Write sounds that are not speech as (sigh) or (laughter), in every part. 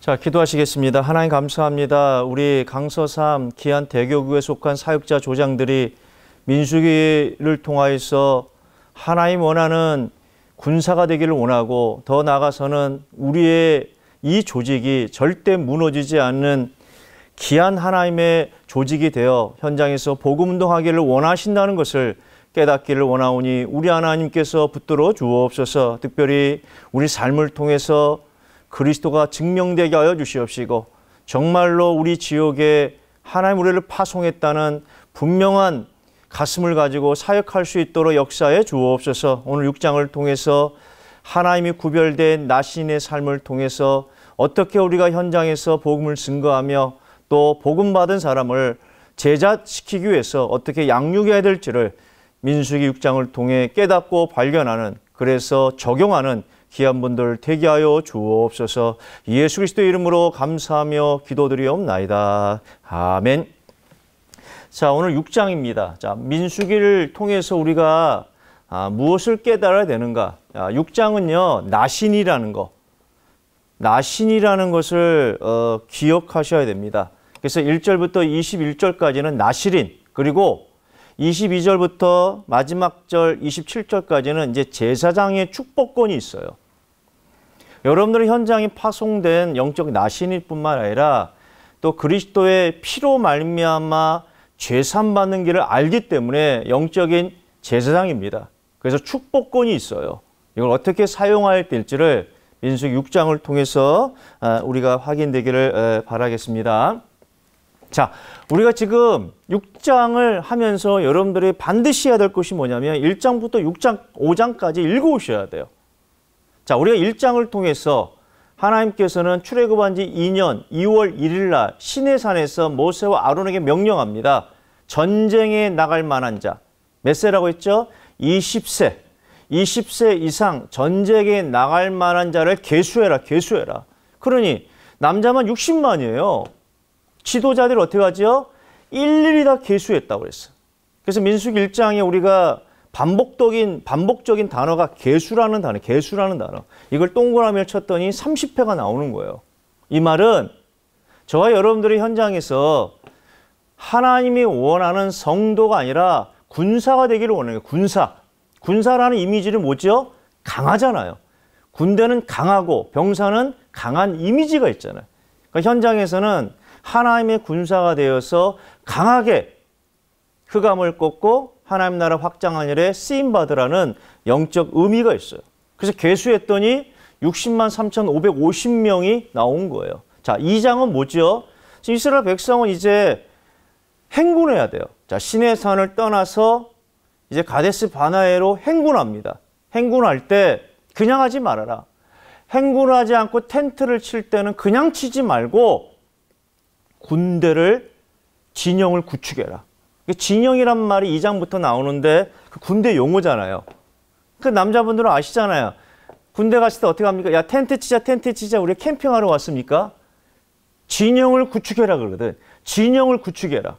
자, 기도하시겠습니다. 하나님 감사합니다. 우리 강서삼 기안 대교구에 속한 사역자 조장들이 민수기를 통하여서 하나님 원하는 군사가 되기를 원하고 더 나아가서는 우리의 이 조직이 절대 무너지지 않는 귀한 하나님의 조직이 되어 현장에서 복음 운동하기를 원하신다는 것을 깨닫기를 원하오니 우리 하나님께서 붙들어 주옵소서 특별히 우리 삶을 통해서 그리스도가 증명되게 하여 주시옵시고 정말로 우리 지역에 하나님 우리를 파송했다는 분명한 가슴을 가지고 사역할 수 있도록 역사에 주옵소서 오늘 6장을 통해서 하나님이 구별된 나신의 삶을 통해서 어떻게 우리가 현장에서 복음을 증거하며 또 복음 받은 사람을 제자시키기 위해서 어떻게 양육해야 될지를 민수기 6장을 통해 깨닫고 발견하는 그래서 적용하는 귀한 분들 대기하여 주옵소서 예수 그리스도 이름으로 감사하며 기도드리옵나이다. 아멘. 자, 오늘 6장입니다. 자, 민수기를 통해서 우리가 아, 무엇을 깨달아야 되는가? 아, 6장은요, 나신이라는 거. 나신이라는 것을 어, 기억하셔야 됩니다. 그래서 1절부터 21절까지는 나시린, 그리고 22절부터 마지막 절 27절까지는 이제 제사장의 축복권이 있어요. 여러분들은 현장이 파송된 영적 나신일 뿐만 아니라 또 그리스도의 피로 말미암아 죄산 받는 길을 알기 때문에 영적인 제사장입니다. 그래서 축복권이 있어요. 이걸 어떻게 사용할 될지를 민수 6장을 통해서 아, 우리가 확인되기를 바라겠습니다. 자, 우리가 지금 6장을 하면서 여러분들이 반드시 해야 될 것이 뭐냐면 1장부터 6장, 5장까지 읽어오셔야 돼요. 자, 우리가 1장을 통해서 하나님께서는 출애굽한 지 2년 2월 1일 날 시내산에서 모세와 아론에게 명령합니다. 전쟁에 나갈 만한 자. 몇 세라고 했죠? 20세. 20세 이상 전쟁에 나갈 만한 자를 계수해라계수해라 그러니 남자만 60만이에요. 지도자들 어떻게 하죠? 일일이 다계수했다고 그랬어요. 그래서 민숙 1장에 우리가 반복적인 반복적인 단어가 개수라는 단어, 개수라는 단어. 이걸 동그라미를 쳤더니 30회가 나오는 거예요. 이 말은 저와 여러분들이 현장에서 하나님이 원하는 성도가 아니라 군사가 되기를 원해요. 군사. 군사라는 이미지를 뭐죠? 강하잖아요. 군대는 강하고 병사는 강한 이미지가 있잖아요. 그러니까 현장에서는 하나님의 군사가 되어서 강하게 흑암을 꺾고 하나님 나라 확장한 일에 쓰임 받으라는 영적 의미가 있어요. 그래서 개수했더니 60만 3,550명이 나온 거예요. 자, 2장은 뭐죠? 이스라엘 백성은 이제 행군해야 돼요. 자, 신의 산을 떠나서 이제 가데스 바나에로 행군합니다. 행군할 때 그냥 하지 말아라. 행군하지 않고 텐트를 칠 때는 그냥 치지 말고 군대를 진영을 구축해라. 그 진영이란 말이 이장부터 나오는데 그 군대 용어잖아요. 그 남자분들은 아시잖아요. 군대 갔을 때 어떻게 합니까? 야 텐트 치자 텐트 치자 우리 캠핑하러 왔습니까? 진영을 구축해라 그러거든. 진영을 구축해라.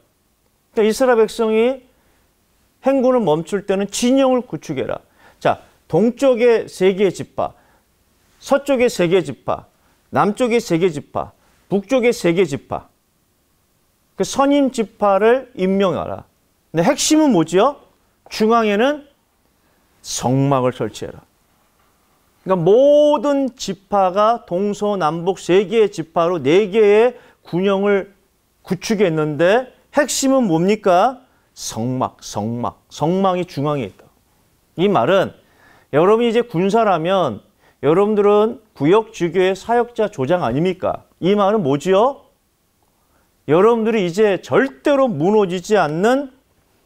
그러니까 이스라엘 백성이 행군을 멈출 때는 진영을 구축해라. 자 동쪽의 세계 집파, 서쪽의 세계 집파, 남쪽의 세계 집파, 북쪽의 세계 집파. 그 선임 지파를 임명하라. 근데 핵심은 뭐지요? 중앙에는 성막을 설치해라. 그러니까 모든 지파가 동서남북 세 개의 지파로 네 개의 군영을 구축했는데 핵심은 뭡니까? 성막, 성막, 성막이 중앙에 있다. 이 말은 여러분이 이제 군사라면 여러분들은 구역 지교의 사역자 조장 아닙니까? 이 말은 뭐지요? 여러분들이 이제 절대로 무너지지 않는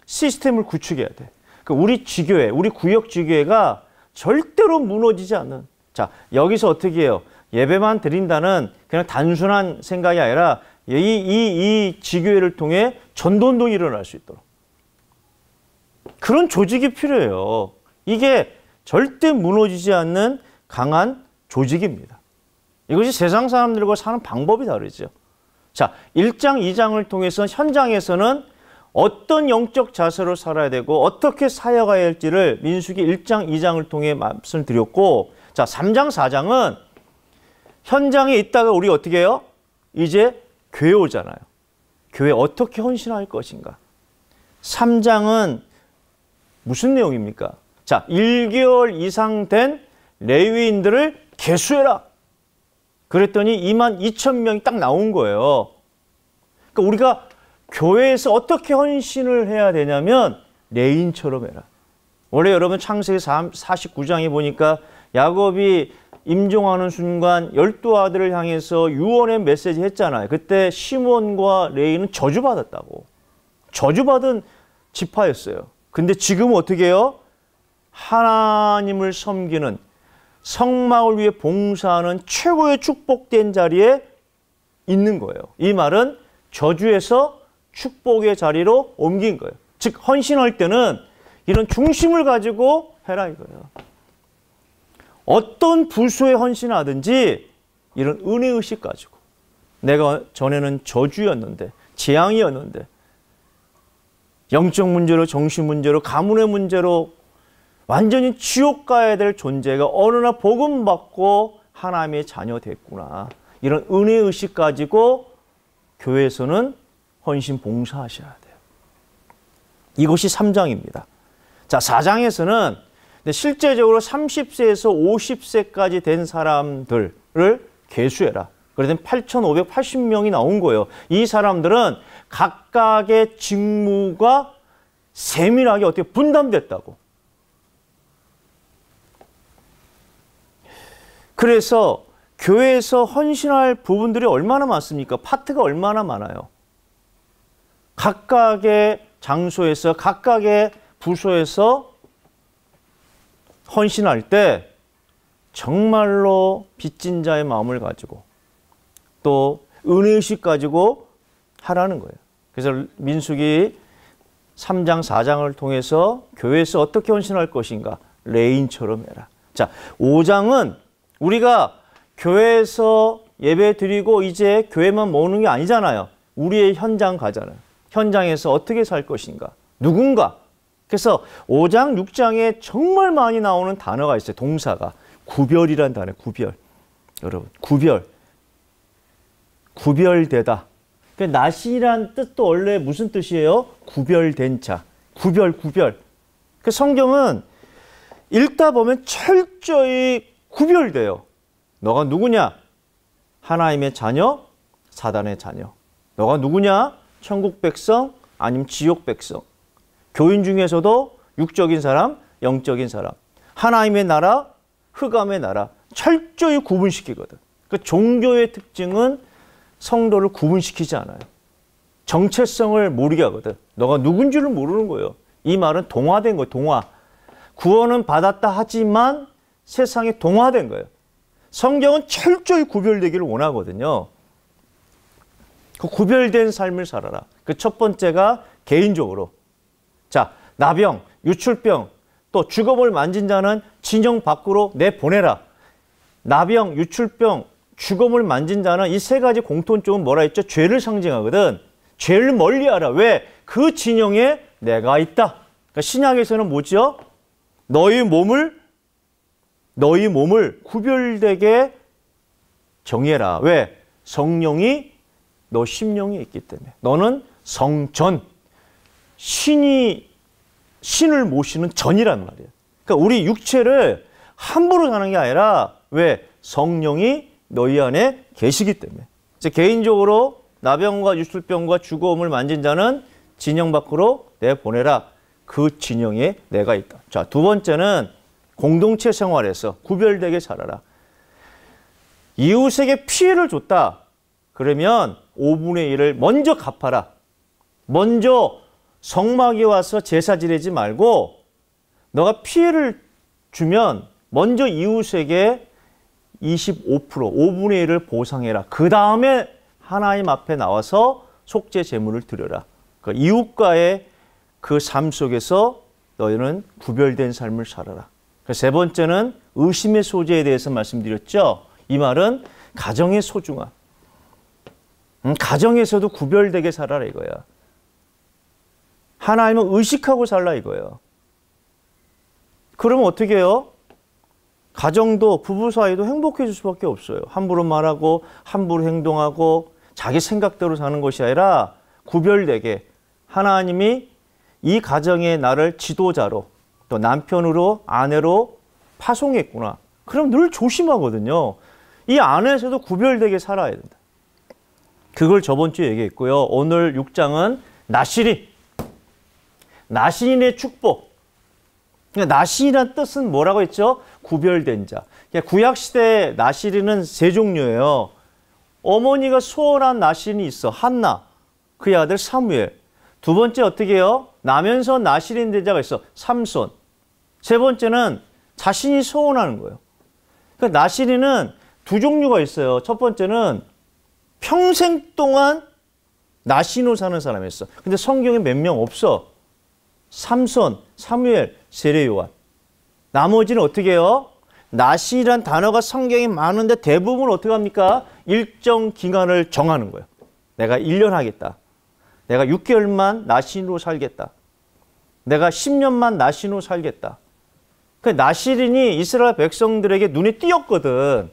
시스템을 구축해야 돼. 그 우리 지교회, 우리 구역 지교회가 절대로 무너지지 않는. 자, 여기서 어떻게 해요? 예배만 드린다는 그냥 단순한 생각이 아니라 이, 이, 이 지교회를 통해 전도운동이 일어날 수 있도록. 그런 조직이 필요해요. 이게 절대 무너지지 않는 강한 조직입니다. 이것이 세상 사람들과 사는 방법이 다르죠. 자, 1장, 2장을 통해서 현장에서는 어떤 영적 자세로 살아야 되고 어떻게 사아가야 할지를 민수기 1장, 2장을 통해 말씀드렸고 자, 3장, 4장은 현장에 있다가 우리 어떻게 해요? 이제 교회 오잖아요. 교회 어떻게 헌신할 것인가? 3장은 무슨 내용입니까? 자, 1개월 이상 된 레위인들을 개수해라. 그랬더니 2만 2천 명이 딱 나온 거예요. 그러니까 우리가 교회에서 어떻게 헌신을 해야 되냐면 레인처럼 해라. 원래 여러분 창세기 49장에 보니까 야곱이 임종하는 순간 열두 아들을 향해서 유언의 메시지 했잖아요. 그때 시몬과 레이는 저주받았다고. 저주받은 지파였어요. 근데 지금 어떻게 해요? 하나님을 섬기는 성막을 위해 봉사하는 최고의 축복된 자리에 있는 거예요. 이 말은 저주에서 축복의 자리로 옮긴 거예요. 즉 헌신할 때는 이런 중심을 가지고 해라 이거예요. 어떤 부수에 헌신하든지 이런 은혜 의식 가지고 내가 전에는 저주였는데 재앙이었는데 영적 문제로 정신 문제로 가문의 문제로 완전히 지옥 가야 될 존재가 어느 날 복음 받고 하나님의 자녀 됐구나. 이런 은혜 의식 가지고 교회에서는 헌신 봉사하셔야 돼요. 이것이 3장입니다. 자, 4장에서는 실제적으로 30세에서 50세까지 된 사람들을 개수해라. 그러더니 8,580명이 나온 거예요. 이 사람들은 각각의 직무가 세밀하게 어떻게 분담됐다고. 그래서 교회에서 헌신할 부분들이 얼마나 많습니까? 파트가 얼마나 많아요? 각각의 장소에서 각각의 부서에서 헌신할 때 정말로 빚진 자의 마음을 가지고 또 은혜의식 가지고 하라는 거예요. 그래서 민숙이 3장, 4장을 통해서 교회에서 어떻게 헌신할 것인가? 레인처럼 해라. 자, 5장은 우리가 교회에서 예배 드리고 이제 교회만 모으는 게 아니잖아요. 우리의 현장 가잖아요. 현장에서 어떻게 살 것인가? 누군가? 그래서 5장, 6장에 정말 많이 나오는 단어가 있어요. 동사가. 구별이란 단어, 구별. 여러분, 구별. 구별되다. 그러니까 낫이란 뜻도 원래 무슨 뜻이에요? 구별된 자. 구별, 구별. 그 성경은 읽다 보면 철저히 구별돼요. 너가 누구냐? 하나님의 자녀, 사단의 자녀. 너가 누구냐? 천국 백성, 아니면 지옥 백성. 교인 중에서도 육적인 사람, 영적인 사람. 하나님의 나라, 흑암의 나라. 철저히 구분시키거든. 그 종교의 특징은 성도를 구분시키지 않아요. 정체성을 모르게 하거든. 너가 누군지를 모르는 거예요. 이 말은 동화된 거예요. 동화. 구원은 받았다 하지만 세상에 동화된 거예요. 성경은 철저히 구별되기를 원하거든요. 그 구별된 삶을 살아라. 그 첫 번째가 개인적으로. 자, 나병, 유출병, 또 죽음을 만진 자는 진영 밖으로 내보내라. 나병, 유출병, 죽음을 만진 자는 이 세 가지 공통점은 뭐라 했죠? 죄를 상징하거든. 죄를 멀리하라. 왜? 그 진영에 내가 있다. 그러니까 신약에서는 뭐죠? 너희 몸을 너희 몸을 구별되게 정해라 왜? 성령이 너 심령이 있기 때문에. 너는 성전, 신이, 신을 모시는 전이란 말이야. 그러니까 우리 육체를 함부로 사는 게 아니라 왜? 성령이 너희 안에 계시기 때문에. 이제 개인적으로 나병과 유술병과 죽어옴을 만진 자는 진영 밖으로 내보내라. 그 진영에 내가 있다. 자, 두 번째는 공동체 생활에서 구별되게 살아라. 이웃에게 피해를 줬다. 그러면 5분의 1을 먼저 갚아라. 먼저 성막에 와서 제사 지내지 말고 너가 피해를 주면 먼저 이웃에게 25% 5분의 1을 보상해라. 그 다음에 하나님 앞에 나와서 속죄 제물을 드려라. 그러니까 이웃과의 그 삶 속에서 너희는 구별된 삶을 살아라. 세 번째는 의심의 소재에 대해서 말씀드렸죠. 이 말은 가정의 소중함. 음, 가정에서도 구별되게 살아라 이거야. 하나님은 의식하고 살라 이거예요. 그러면 어떻게 해요? 가정도 부부 사이도 행복해질 수밖에 없어요. 함부로 말하고 함부로 행동하고 자기 생각대로 사는 것이 아니라 구별되게 하나님이 이 가정의 나를 지도자로 또 남편으로 아내로 파송했구나. 그럼 늘 조심하거든요. 이 안에서도 구별되게 살아야 된다. 그걸 저번 주에 얘기했고요. 오늘 6장은 나시린. 나시인의 축복. 그러니까 나시이란 뜻은 뭐라고 했죠? 구별된 자. 그러니까 구약시대 나시리는 세 종류예요. 어머니가 수월한 나시인이 있어. 한나. 그의 아들 사무엘. 두 번째 어떻게 해요? 나면서 나시린 대자가 있어. 삼손. 세 번째는 자신이 서원하는 거예요. 그러니까 나시린은 두 종류가 있어요. 첫 번째는 평생 동안 나시로 사는 사람이 있어. 근데 성경에 몇 명 없어. 삼손, 사무엘, 세례요한. 나머지는 어떻게 해요? 나시란 단어가 성경에 많은데 대부분 어떻게 합니까? 일정 기간을 정하는 거예요. 내가 1년 하겠다. 내가 6개월만 나신으로 살겠다. 내가 10년만 나신으로 살겠다. 그 나시린이 이스라엘 백성들에게 눈에 띄었거든.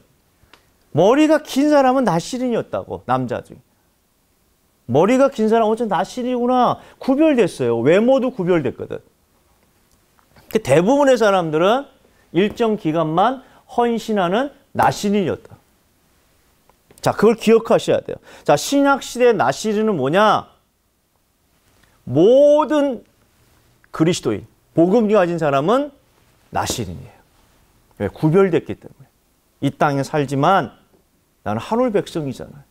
머리가 긴 사람은 나시린이었다고 남자 중. 머리가 긴 사람 은 어째 나시린이구나 구별됐어요. 외모도 구별됐거든. 그 대부분의 사람들은 일정 기간만 헌신하는 나시린이었다. 자, 그걸 기억하셔야 돼요. 자, 신약 시대 나시린은 뭐냐? 모든 그리스도인, 복음이 가진 사람은 나시인이에요 왜? 구별됐기 때문에. 이 땅에 살지만 나는 하늘 백성이잖아요.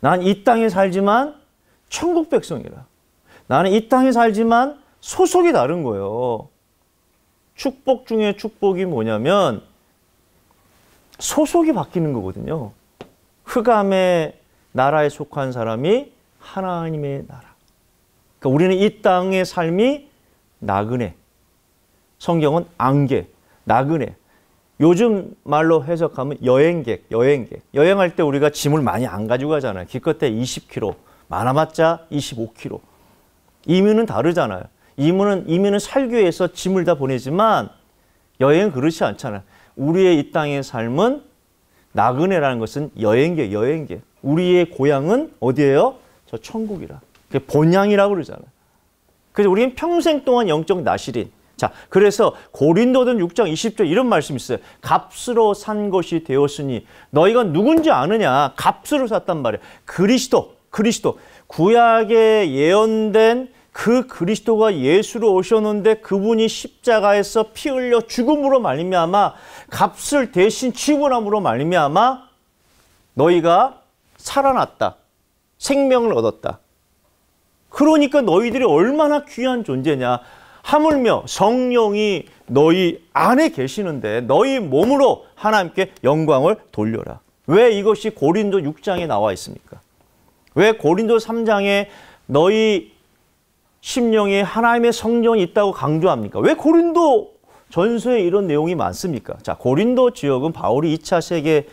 나이 땅에 살지만 천국 백성이라. 나는 이 땅에 살지만 소속이 다른 거예요. 축복 중에 축복이 뭐냐면 소속이 바뀌는 거거든요. 흑암의 나라에 속한 사람이 하나님의 나라. 그러니까 우리는 이 땅의 삶이 나그네. 성경은 안개, 나그네. 요즘 말로 해석하면 여행객, 여행객. 여행할 때 우리가 짐을 많이 안 가지고 가잖아요. 기껏해 20kg, 많아봤자 25kg. 이민은 다르잖아요. 이민은, 이민은 살기 위해서 짐을 다 보내지만 여행은 그렇지 않잖아요. 우리의 이 땅의 삶은 나그네라는 것은 여행객, 여행객. 우리의 고향은 어디예요? 저 천국이라. 그 본향이라고 그러잖아요. 그래서 우리는 평생 동안 영적 나실인. 자, 그래서 고린도전 6장 20절 이런 말씀이 있어요. 값으로 산 것이 되었으니 너희가 누군지 아느냐? 값으로 샀단 말이에요. 그리스도, 그리스도. 구약에 예언된 그 그리스도가 예수로 오셨는데 그분이 십자가에서 피 흘려 죽음으로 말미암아 값을 대신 지불함으로 말미암아 너희가 살아났다. 생명을 얻었다. 그러니까 너희들이 얼마나 귀한 존재냐. 하물며 성령이 너희 안에 계시는데 너희 몸으로 하나님께 영광을 돌려라. 왜 이것이 고린도 6장에 나와 있습니까? 왜 고린도 3장에 너희 심령에 하나님의 성령이 있다고 강조합니까? 왜 고린도 전서에 이런 내용이 많습니까? 자, 고린도 지역은 바울이 2차 세계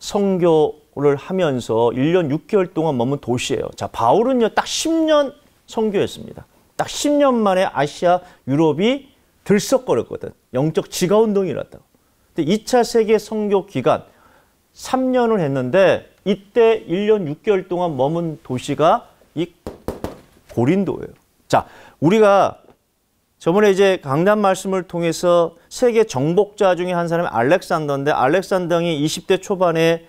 성교를 하면서 1년 6개월 동안 머문 도시예요. 자, 바울은요, 딱 10년 선교였습니다. 딱 10년 만에 아시아, 유럽이 들썩거렸거든. 영적 지가 운동이 일어다고 근데 2차 세계 선교 기간 3년을 했는데 이때 1년 6개월 동안 머문 도시가 이 고린도예요. 자, 우리가 저번에 이제 강단 말씀을 통해서 세계 정복자 중에 한 사람이 알렉산더인데 알렉산더이 20대 초반에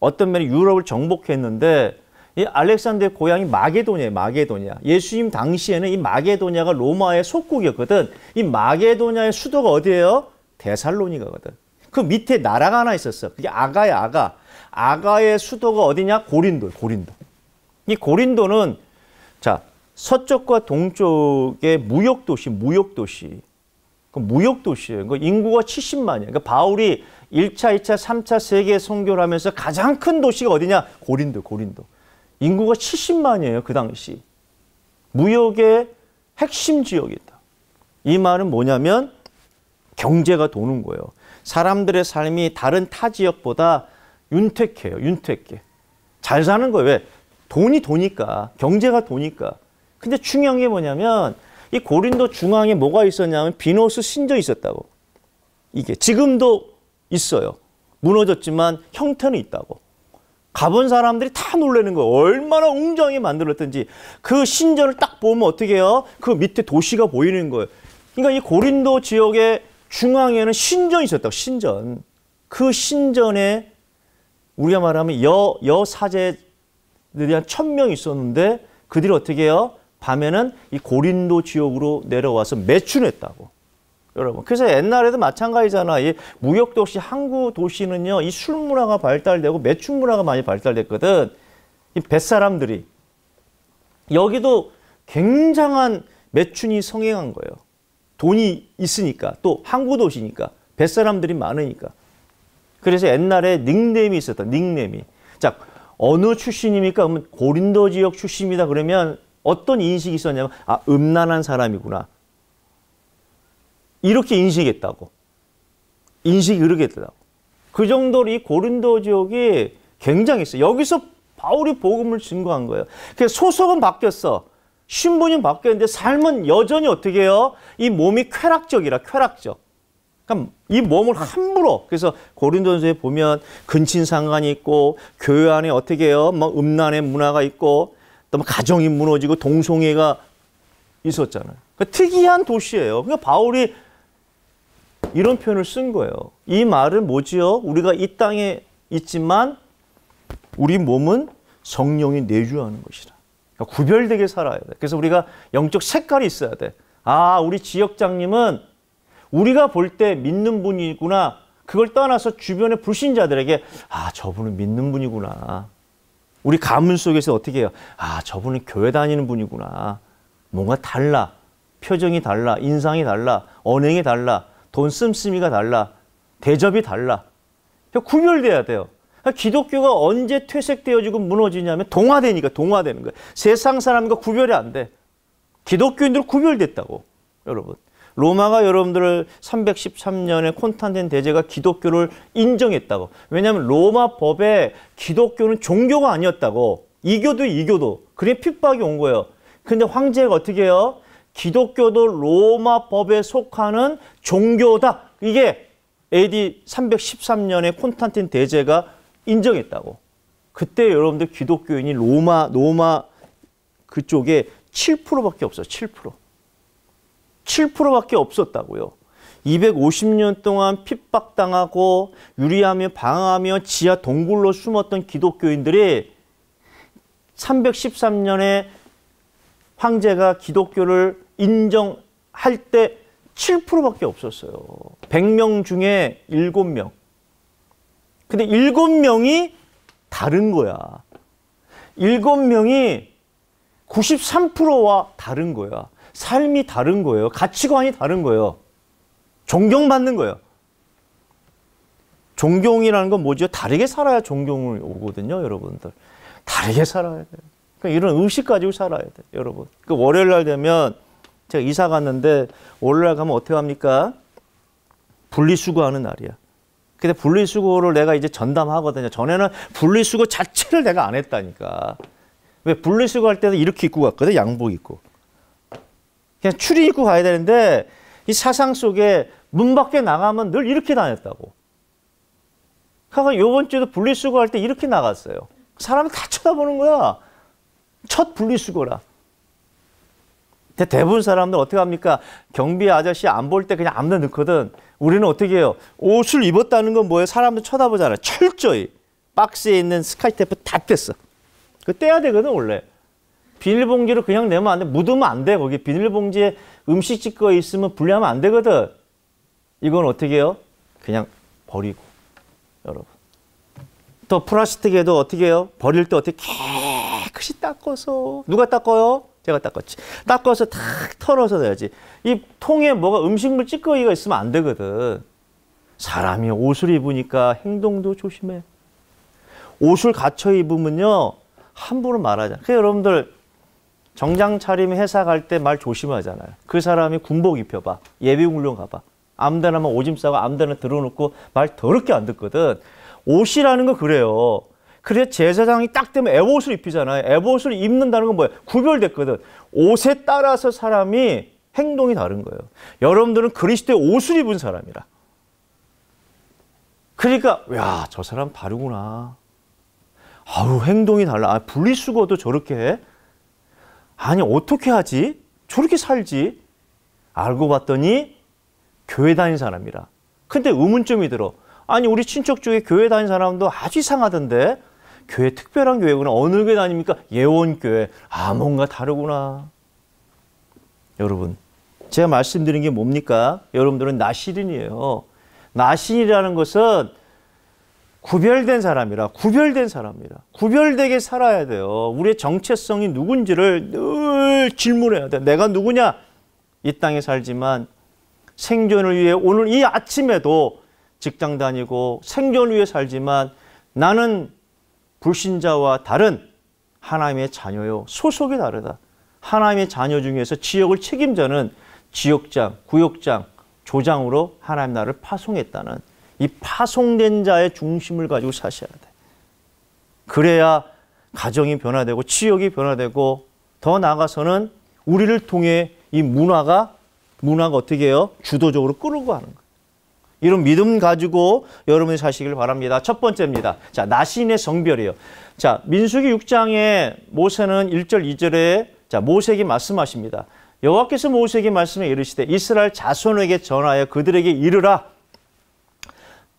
어떤 면이 유럽을 정복했는데 이 알렉산더의 고향이 마게도냐마게도냐 예수님 당시에는 이마게도냐가 로마의 속국이었거든. 이마게도냐의 수도가 어디예요? 데살로니가거든. 그 밑에 나라가 하나 있었어. 그게 아가야, 아가. 아가의 수도가 어디냐? 고린도, 고린도. 이 고린도는 자, 서쪽과 동쪽의 무역 도시, 무역 도시. 그 무역 도시예요. 그 인구가 70만이야. 그러니까 바울이 1차, 2차, 3차 세계 선교를 하면서 가장 큰 도시가 어디냐? 고린도, 고린도. 인구가 70만이에요. 그 당시. 무역의 핵심 지역이다. 이 말은 뭐냐면 경제가 도는 거예요. 사람들의 삶이 다른 타 지역보다 윤택해요. 윤택해. 잘 사는 거예요. 왜? 돈이 도니까. 경제가 도니까. 근데 중요한 게 뭐냐면 이 고린도 중앙에 뭐가 있었냐면 비노스 신저 있었다고. 이게 지금도 있어요. 무너졌지만 형태는 있다고. 가본 사람들이 다 놀라는 거예요. 얼마나 웅장히 만들었든지 그 신전을 딱 보면 어떻게 해요? 그 밑에 도시가 보이는 거예요. 그러니까 이 고린도 지역의 중앙에는 신전이 있었다 신전. 그 신전에 우리가 말하면 여, 여 사제들이 한천명 있었는데 그들이 어떻게 해요? 밤에는 이 고린도 지역으로 내려와서 매춘했다고. 여러분. 그래서 옛날에도 마찬가지잖아. 이 무역 도시, 항구 도시는요, 이 술 문화가 발달되고 매춘 문화가 많이 발달됐거든. 이 뱃사람들이. 여기도 굉장한 매춘이 성행한 거예요. 돈이 있으니까, 또 항구 도시니까, 뱃사람들이 많으니까. 그래서 옛날에 닉네임이 있었다, 닉네임이. 자, 어느 출신입니까? 그러면 고린도 지역 출신이다 그러면 어떤 인식이 있었냐면, 아, 음란한 사람이구나. 이렇게 인식했다고. 인식이 그렇게 했다고. 그 정도로 이 고린도 지역이 굉장했어요. 여기서 바울이 복음을 증거한 거예요. 그 소속은 바뀌었어. 신분이 바뀌었는데 삶은 여전히 어떻게 해요? 이 몸이 쾌락적이라 쾌락적. 그러니까 이 몸을 함부로 그래서 고린도전서에 보면 근친상간이 있고 교회 안에 어떻게 해요? 막 음란의 문화가 있고 또 가정이 무너지고 동성애가 있었잖아요. 그러니까 특이한 도시예요. 그러니까 바울이 이런 표현을 쓴 거예요. 이 말은 뭐지요? 우리가 이 땅에 있지만 우리 몸은 성령이 내주하는 것이라. 그러니까 구별되게 살아야 돼. 그래서 우리가 영적 색깔이 있어야 돼. 아, 우리 지역장님은 우리가 볼 때 믿는 분이구나. 그걸 떠나서 주변의 불신자들에게 아, 저분은 믿는 분이구나. 우리 가문 속에서 어떻게 해요? 아, 저분은 교회 다니는 분이구나. 뭔가 달라. 표정이 달라. 인상이 달라. 언행이 달라. 돈 씀씀이가 달라. 대접이 달라. 구별돼야 돼요. 그러니까 기독교가 언제 퇴색되어지고 무너지냐면 동화되니까 동화되는 거예요. 세상 사람과 구별이 안 돼. 기독교인들 구별됐다고 여러분. 로마가 여러분들을 313년에 콘탄틴 대제가 기독교를 인정했다고. 왜냐하면 로마 법에 기독교는 종교가 아니었다고. 이교도 이교도. 그래 핍박이 온 거예요. 근데 황제가 어떻게 해요? 기독교도 로마 법에 속하는 종교다. 이게 AD 313년에 콘탄틴 대제가 인정했다고. 그때 여러분들 기독교인이 로마 로마 그쪽에 7%밖에 없어. 7%. 7%밖에 없었다고요. 250년 동안 핍박당하고 유리하며 방황하며 지하 동굴로 숨었던 기독교인들이 313년에 황제가 기독교를 인정할 때 7%밖에 없었어요. 100명 중에 7명. 근데 7명이 다른 거야. 7명이 93%와 다른 거야. 삶이 다른 거예요. 가치관이 다른 거예요. 존경받는 거예요. 존경이라는 건 뭐죠? 다르게 살아야 존경을 오거든요, 여러분들. 다르게 살아야 돼요. 그러니까 이런 의식 가지고 살아야 돼요, 여러분. 그 월요일 날 되면 제가 이사 갔는데 월요일 가면 어떻게 합니까? 분리수거하는 날이야. 근데 분리수거를 내가 이제 전담하거든요. 전에는 분리수거 자체를 내가 안 했다니까. 왜 분리수거 할 때도 이렇게 입고 갔거든, 양복 입고. 그냥 추리 입고 가야 되는데 이 사상 속에 문 밖에 나가면 늘 이렇게 다녔다고. 그러니 요번 주에도 분리수거 할때 이렇게 나갔어요. 사람이 다 쳐다보는 거야. 첫 분리수거라. 대부분 사람들 어떻게 합니까? 경비 아저씨 안 볼 때 그냥 아무나 넣거든. 우리는 어떻게 해요? 옷을 입었다는 건 뭐예요? 사람들 쳐다보잖아. 철저히. 박스에 있는 스카이테이프 다 뗐어. 그 떼야 되거든, 원래. 비닐봉지로 그냥 내면 안 돼. 묻으면 안 돼. 거기 비닐봉지에 음식 찍거 있으면 분리하면 안 되거든. 이건 어떻게 해요? 그냥 버리고. 여러분. 또 플라스틱에도 어떻게 해요? 버릴 때 어떻게 깨끗이 닦아서. 누가 닦아요? 제가 닦았지. 닦아서 탁 털어서 넣어야지. 이 통에 뭐가 음식물 찌꺼기가 있으면 안 되거든. 사람이 옷을 입으니까 행동도 조심해. 옷을 갖춰 입으면요. 함부로 말하잖아. 그러니 여러분들 정장 차림 회사 갈 때 말 조심하잖아요. 그 사람이 군복 입혀봐. 예비훈련 가봐. 암데나 막 뭐 오줌 싸고 암데나 들어놓고 말 더럽게 안 듣거든. 옷이라는 거 그래요. 그래서 제사장이 딱 되면 에봇을 입히잖아요. 에봇을 입는다는 건 뭐예요? 구별됐거든. 옷에 따라서 사람이 행동이 다른 거예요. 여러분들은 그리스도의 옷을 입은 사람이라. 그러니까 야, 저 사람 다르구나. 아우, 행동이 달라. 아, 분리수거도 저렇게 해? 아니, 어떻게 하지? 저렇게 살지? 알고 봤더니 교회 다닌 사람이라. 근데 의문점이 들어. 아니, 우리 친척 중에 교회 다닌 사람도 아주 이상하던데 교회 특별한 교회구나. 어느 교회 다닙니까? 예원교회. 아, 뭔가 다르구나. 여러분, 제가 말씀드린 게 뭡니까? 여러분들은 나시린이에요. 나시린이라는 것은 구별된 사람이라, 구별된 사람이라, 구별되게 살아야 돼요. 우리의 정체성이 누군지를 늘 질문해야 돼. 내가 누구냐? 이 땅에 살지만 생존을 위해 오늘 이 아침에도 직장 다니고 생존을 위해 살지만 나는 불신자와 다른 하나님의 자녀요. 소속이 다르다. 하나님의 자녀 중에서 지역을 책임자는 지역장, 구역장, 조장으로 하나님 나를 파송했다는 이 파송된 자의 중심을 가지고 사셔야 돼. 그래야 가정이 변화되고 지역이 변화되고 더 나아가서는 우리를 통해 이 문화가 문화가 어떻게 해요? 주도적으로 끌고 가는 거 이런 믿음 가지고 여러분이 사시길 바랍니다. 첫 번째입니다. 자, 나신의 성별이요 자, 민수기 6장에 모세는 1절, 2절에 자, 모세에게 말씀하십니다. 여호와께서 모세에게 말씀에 이르시되 이스라엘 자손에게 전하여 그들에게 이르라.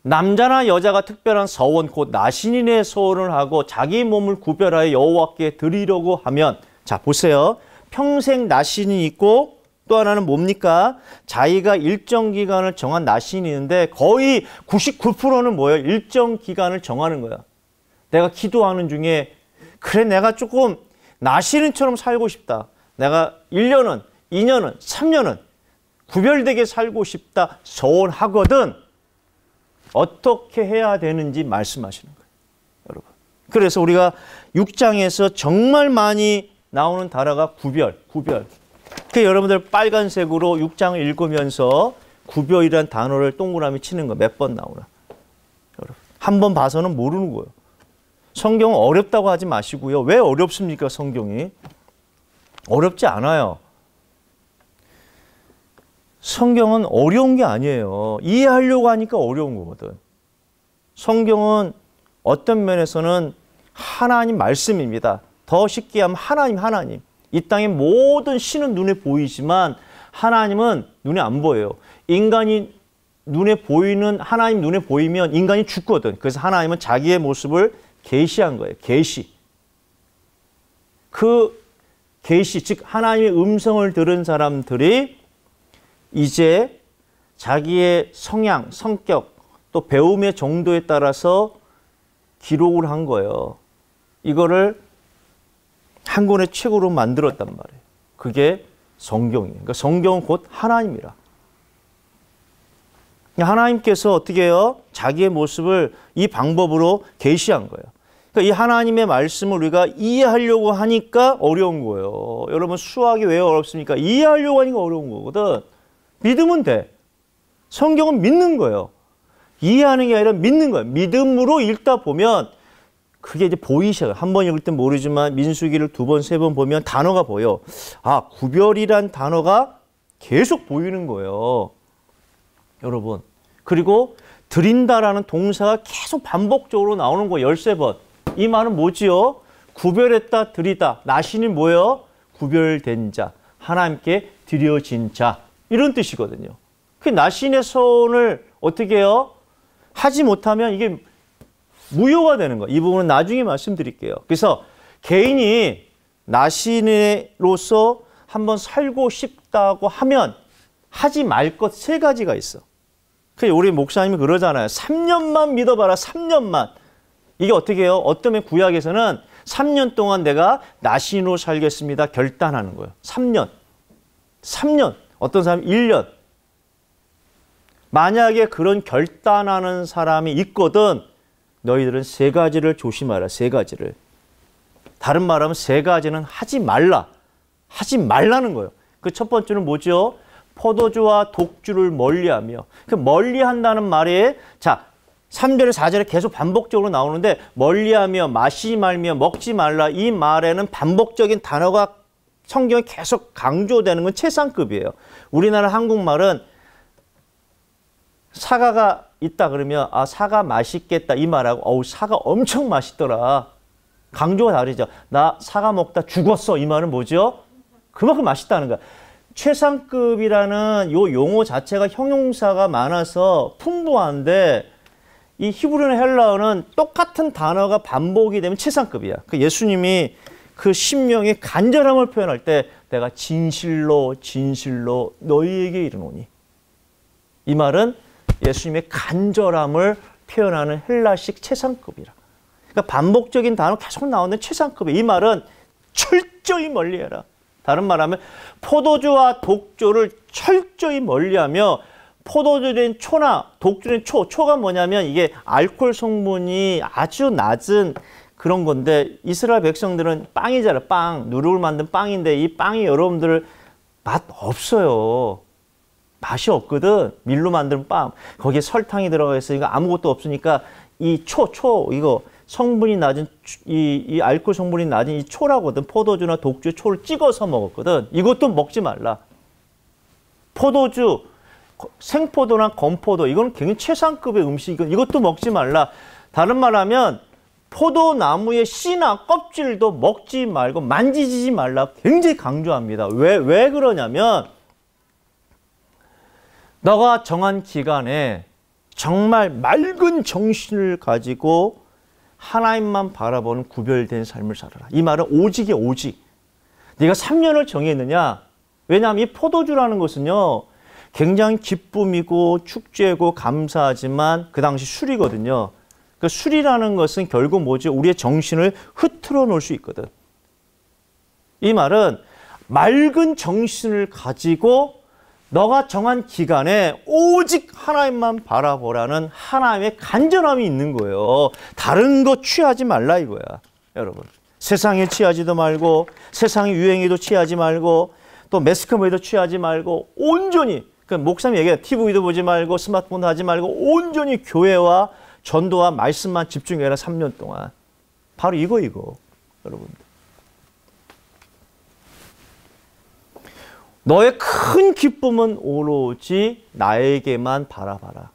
남자나 여자가 특별한 서원 곧 나신인의 소원을 하고 자기 몸을 구별하여 여호와께 드리려고 하면 자, 보세요. 평생 나신이 있고 또 하나는 뭡니까? 자기가 일정 기간을 정한 날씬이 있는데 거의 99%는 뭐예요? 일정 기간을 정하는 거야. 내가 기도하는 중에 그래 내가 조금 나시처럼 살고 싶다. 내가 1년은, 2년은, 3년은 구별되게 살고 싶다 소원하거든 어떻게 해야 되는지 말씀하시는 거예요. 여러분. 그래서 우리가 6장에서 정말 많이 나오는 단어가 구별, 구별. 그 여러분들 빨간색으로 6장을 읽으면서 구별이란 단어를 동그라미 치는 거 몇 번 나오나. 여러분 한번 봐서는 모르는 거예요. 성경 어렵다고 하지 마시고요. 왜 어렵습니까, 성경이? 어렵지 않아요. 성경은 어려운 게 아니에요. 이해하려고 하니까 어려운 거거든. 성경은 어떤 면에서는 하나님 말씀입니다. 더 쉽게 하면 하나님, 하나님. 이 땅의 모든 신은 눈에 보이지만 하나님은 눈에 안 보여요. 인간이 눈에 보이는 하나님 눈에 보이면 인간이 죽거든. 그래서 하나님은 자기의 모습을 계시한 거예요. 계시. 그 계시 즉 하나님의 음성을 들은 사람들이 이제 자기의 성향, 성격, 또 배움의 정도에 따라서 기록을 한 거예요. 이거를 한 권의 책으로 만들었단 말이에요. 그게 성경이에요. 그러니까 성경은 곧 하나님이라. 그러니까 하나님께서 어떻게 요 자기의 모습을 이 방법으로 계시한 거예요. 그러니까 이 하나님의 말씀을 우리가 이해하려고 하니까 어려운 거예요. 여러분 수학이 왜 어렵습니까? 이해하려고 하니까 어려운 거거든. 믿으면 돼. 성경은 믿는 거예요. 이해하는 게 아니라 믿는 거예요. 믿음으로 읽다 보면 그게 이제 보이셔요. 한 번 읽을 땐 모르지만 민수기를 두 번, 세 번 보면 단어가 보여. 아, 구별이란 단어가 계속 보이는 거예요. 여러분. 그리고 드린다라는 동사가 계속 반복적으로 나오는 거예요. 열세 번. 이 말은 뭐지요? 구별했다, 드리다. 나신이 뭐예요? 구별된 자. 하나님께 드려진 자. 이런 뜻이거든요. 그 나신의 소원을 어떻게 해요? 하지 못하면 이게 무효가 되는 거. 이 부분은 나중에 말씀드릴게요. 그래서 개인이 나신으로서 한번 살고 싶다고 하면 하지 말 것 세 가지가 있어. 그 우리 목사님이 그러잖아요. 3년만 믿어봐라. 3년만. 이게 어떻게 해요? 어떤 구약에서는 3년 동안 내가 나신으로 살겠습니다. 결단하는 거예요. 3년. 3년. 어떤 사람 이 1년. 만약에 그런 결단하는 사람이 있거든 너희들은 세 가지를 조심하라. 세 가지를. 다른 말하면 세 가지는 하지 말라. 하지 말라는 거예요. 그 첫 번째는 뭐죠? 포도주와 독주를 멀리하며 그 멀리한다는 말에 자 3절에 4절에 계속 반복적으로 나오는데 멀리하며 마시지 말며 먹지 말라 이 말에는 반복적인 단어가 성경에 계속 강조되는 건 최상급이에요. 우리나라 한국말은 사과가 있다 그러면 아사가 맛있겠다 이 말하고 어우 사가 엄청 맛있더라. 강조가 다르죠. 나사가 먹다 죽었어 이 말은 뭐죠? 그만큼 맛있다는 거야. 최상급이라는 요 용어 자체가 형용사가 많아서 풍부한데 이 히브리나 헬라어는 똑같은 단어가 반복이 되면 최상급이야. 그 예수님이 그 신명의 간절함을 표현할 때 내가 진실로 진실로 너희에게 이르노니 이 말은 예수님의 간절함을 표현하는 헬라식 최상급이라. 그러니까 반복적인 단어 계속 나오는 최상급이 이 말은 철저히 멀리해라. 다른 말하면 포도주와 독조를 철저히 멀리하며 포도주된 초나 독주된 초, 초가 뭐냐면 이게 알코올 성분이 아주 낮은 그런 건데 이스라엘 백성들은 빵이잖아빵 누룩을 만든 빵인데 이 빵이 여러분들 맛 없어요. 맛이 없거든. 밀로 만든 빵. 거기에 설탕이 들어가 있으니까 아무것도 없으니까 이 초, 초, 이거 성분이 낮은, 이, 이 알코올 성분이 낮은 이 초라거든. 포도주나 독주 초를 찍어서 먹었거든. 이것도 먹지 말라. 포도주, 생포도나 건포도, 이건 굉장히 최상급의 음식이건 이것도 먹지 말라. 다른 말 하면 포도나무의 씨나 껍질도 먹지 말고 만지지 말라 굉장히 강조합니다. 왜, 왜 그러냐면 너가 정한 기간에 정말 맑은 정신을 가지고 하나님만 바라보는 구별된 삶을 살아라. 이 말은 오직이 오직. 네가 3년을 정했느냐? 왜냐하면 이 포도주라는 것은요. 굉장히 기쁨이고 축제고 감사하지만 그 당시 술이거든요. 그 술이라는 것은 결국 뭐지? 우리의 정신을 흐트러 놓을 수 있거든. 이 말은 맑은 정신을 가지고 너가 정한 기간에 오직 하나님만 바라보라는 하나님의 간절함이 있는 거예요. 다른 거 취하지 말라 이거야. 여러분. 세상에 취하지도 말고 세상의 유행에도 취하지 말고 또 매스컴에도 취하지 말고 온전히 그 목사님 얘기해 TV도 보지 말고 스마트폰도 하지 말고 온전히 교회와 전도와 말씀만 집중해라 3년 동안. 바로 이거 이거 여러분들. 너의 큰 기쁨은 오로지 나에게만 바라봐라.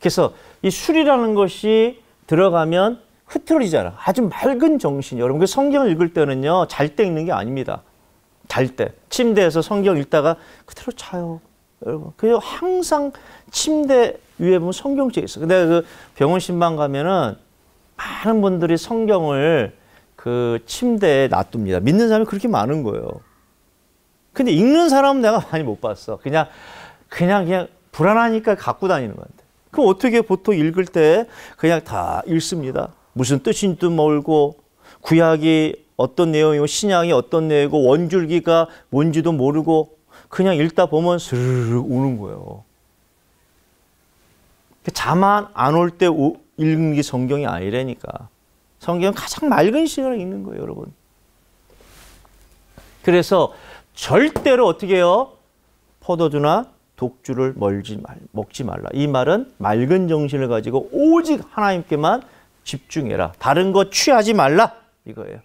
그래서 이 술이라는 것이 들어가면 흐트러지잖아. 아주 맑은 정신. 여러분, 그 성경을 읽을 때는요, 잘 때 읽는 게 아닙니다. 잘 때. 침대에서 성경 읽다가 그대로 자요. 여러분. 그래서 항상 침대 위에 보면 성경책 있어. 근데 그 병원 신방 가면은 많은 분들이 성경을 그 침대에 놔둡니다. 믿는 사람이 그렇게 많은 거예요. 근데 읽는 사람은 내가 많이 못 봤어. 그냥 그냥 그냥 불안하니까 갖고 다니는 건데. 그럼 어떻게 보통 읽을 때 그냥 다 읽습니다. 무슨 뜻인지 모르고 구약이 어떤 내용이고 신약이 어떤 내용이고 원줄기가 뭔지도 모르고 그냥 읽다 보면 스르르 우는 거예요. 자만 안 올 때 읽는 게 성경이 아니라니까. 성경은 가장 맑은 시간에 읽는 거예요, 여러분. 그래서 절대로 어떻게 해요? 포도주나 독주를 멀지 말, 먹지 말라. 이 말은 맑은 정신을 가지고 오직 하나님께만 집중해라. 다른 거 취하지 말라. 이거예요.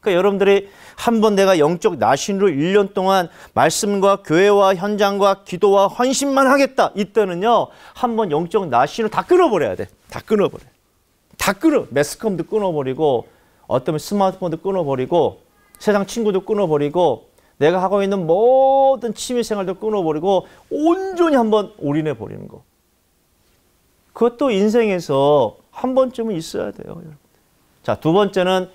그러니까 여러분들이 한번 내가 영적 나신으로 1년 동안 말씀과 교회와 현장과 기도와 헌신만 하겠다. 이때는요. 한번 영적 나신을 다 끊어버려야 돼. 다 끊어버려. 다 끊어. 매스컴도 끊어버리고 어떤 스마트폰도 끊어버리고 세상 친구도 끊어버리고 내가 하고 있는 모든 취미생활도 끊어버리고 온전히 한번 올인해버리는 거. 그것도 인생에서 한 번쯤은 있어야 돼요. 여러분. 자, 두 번째는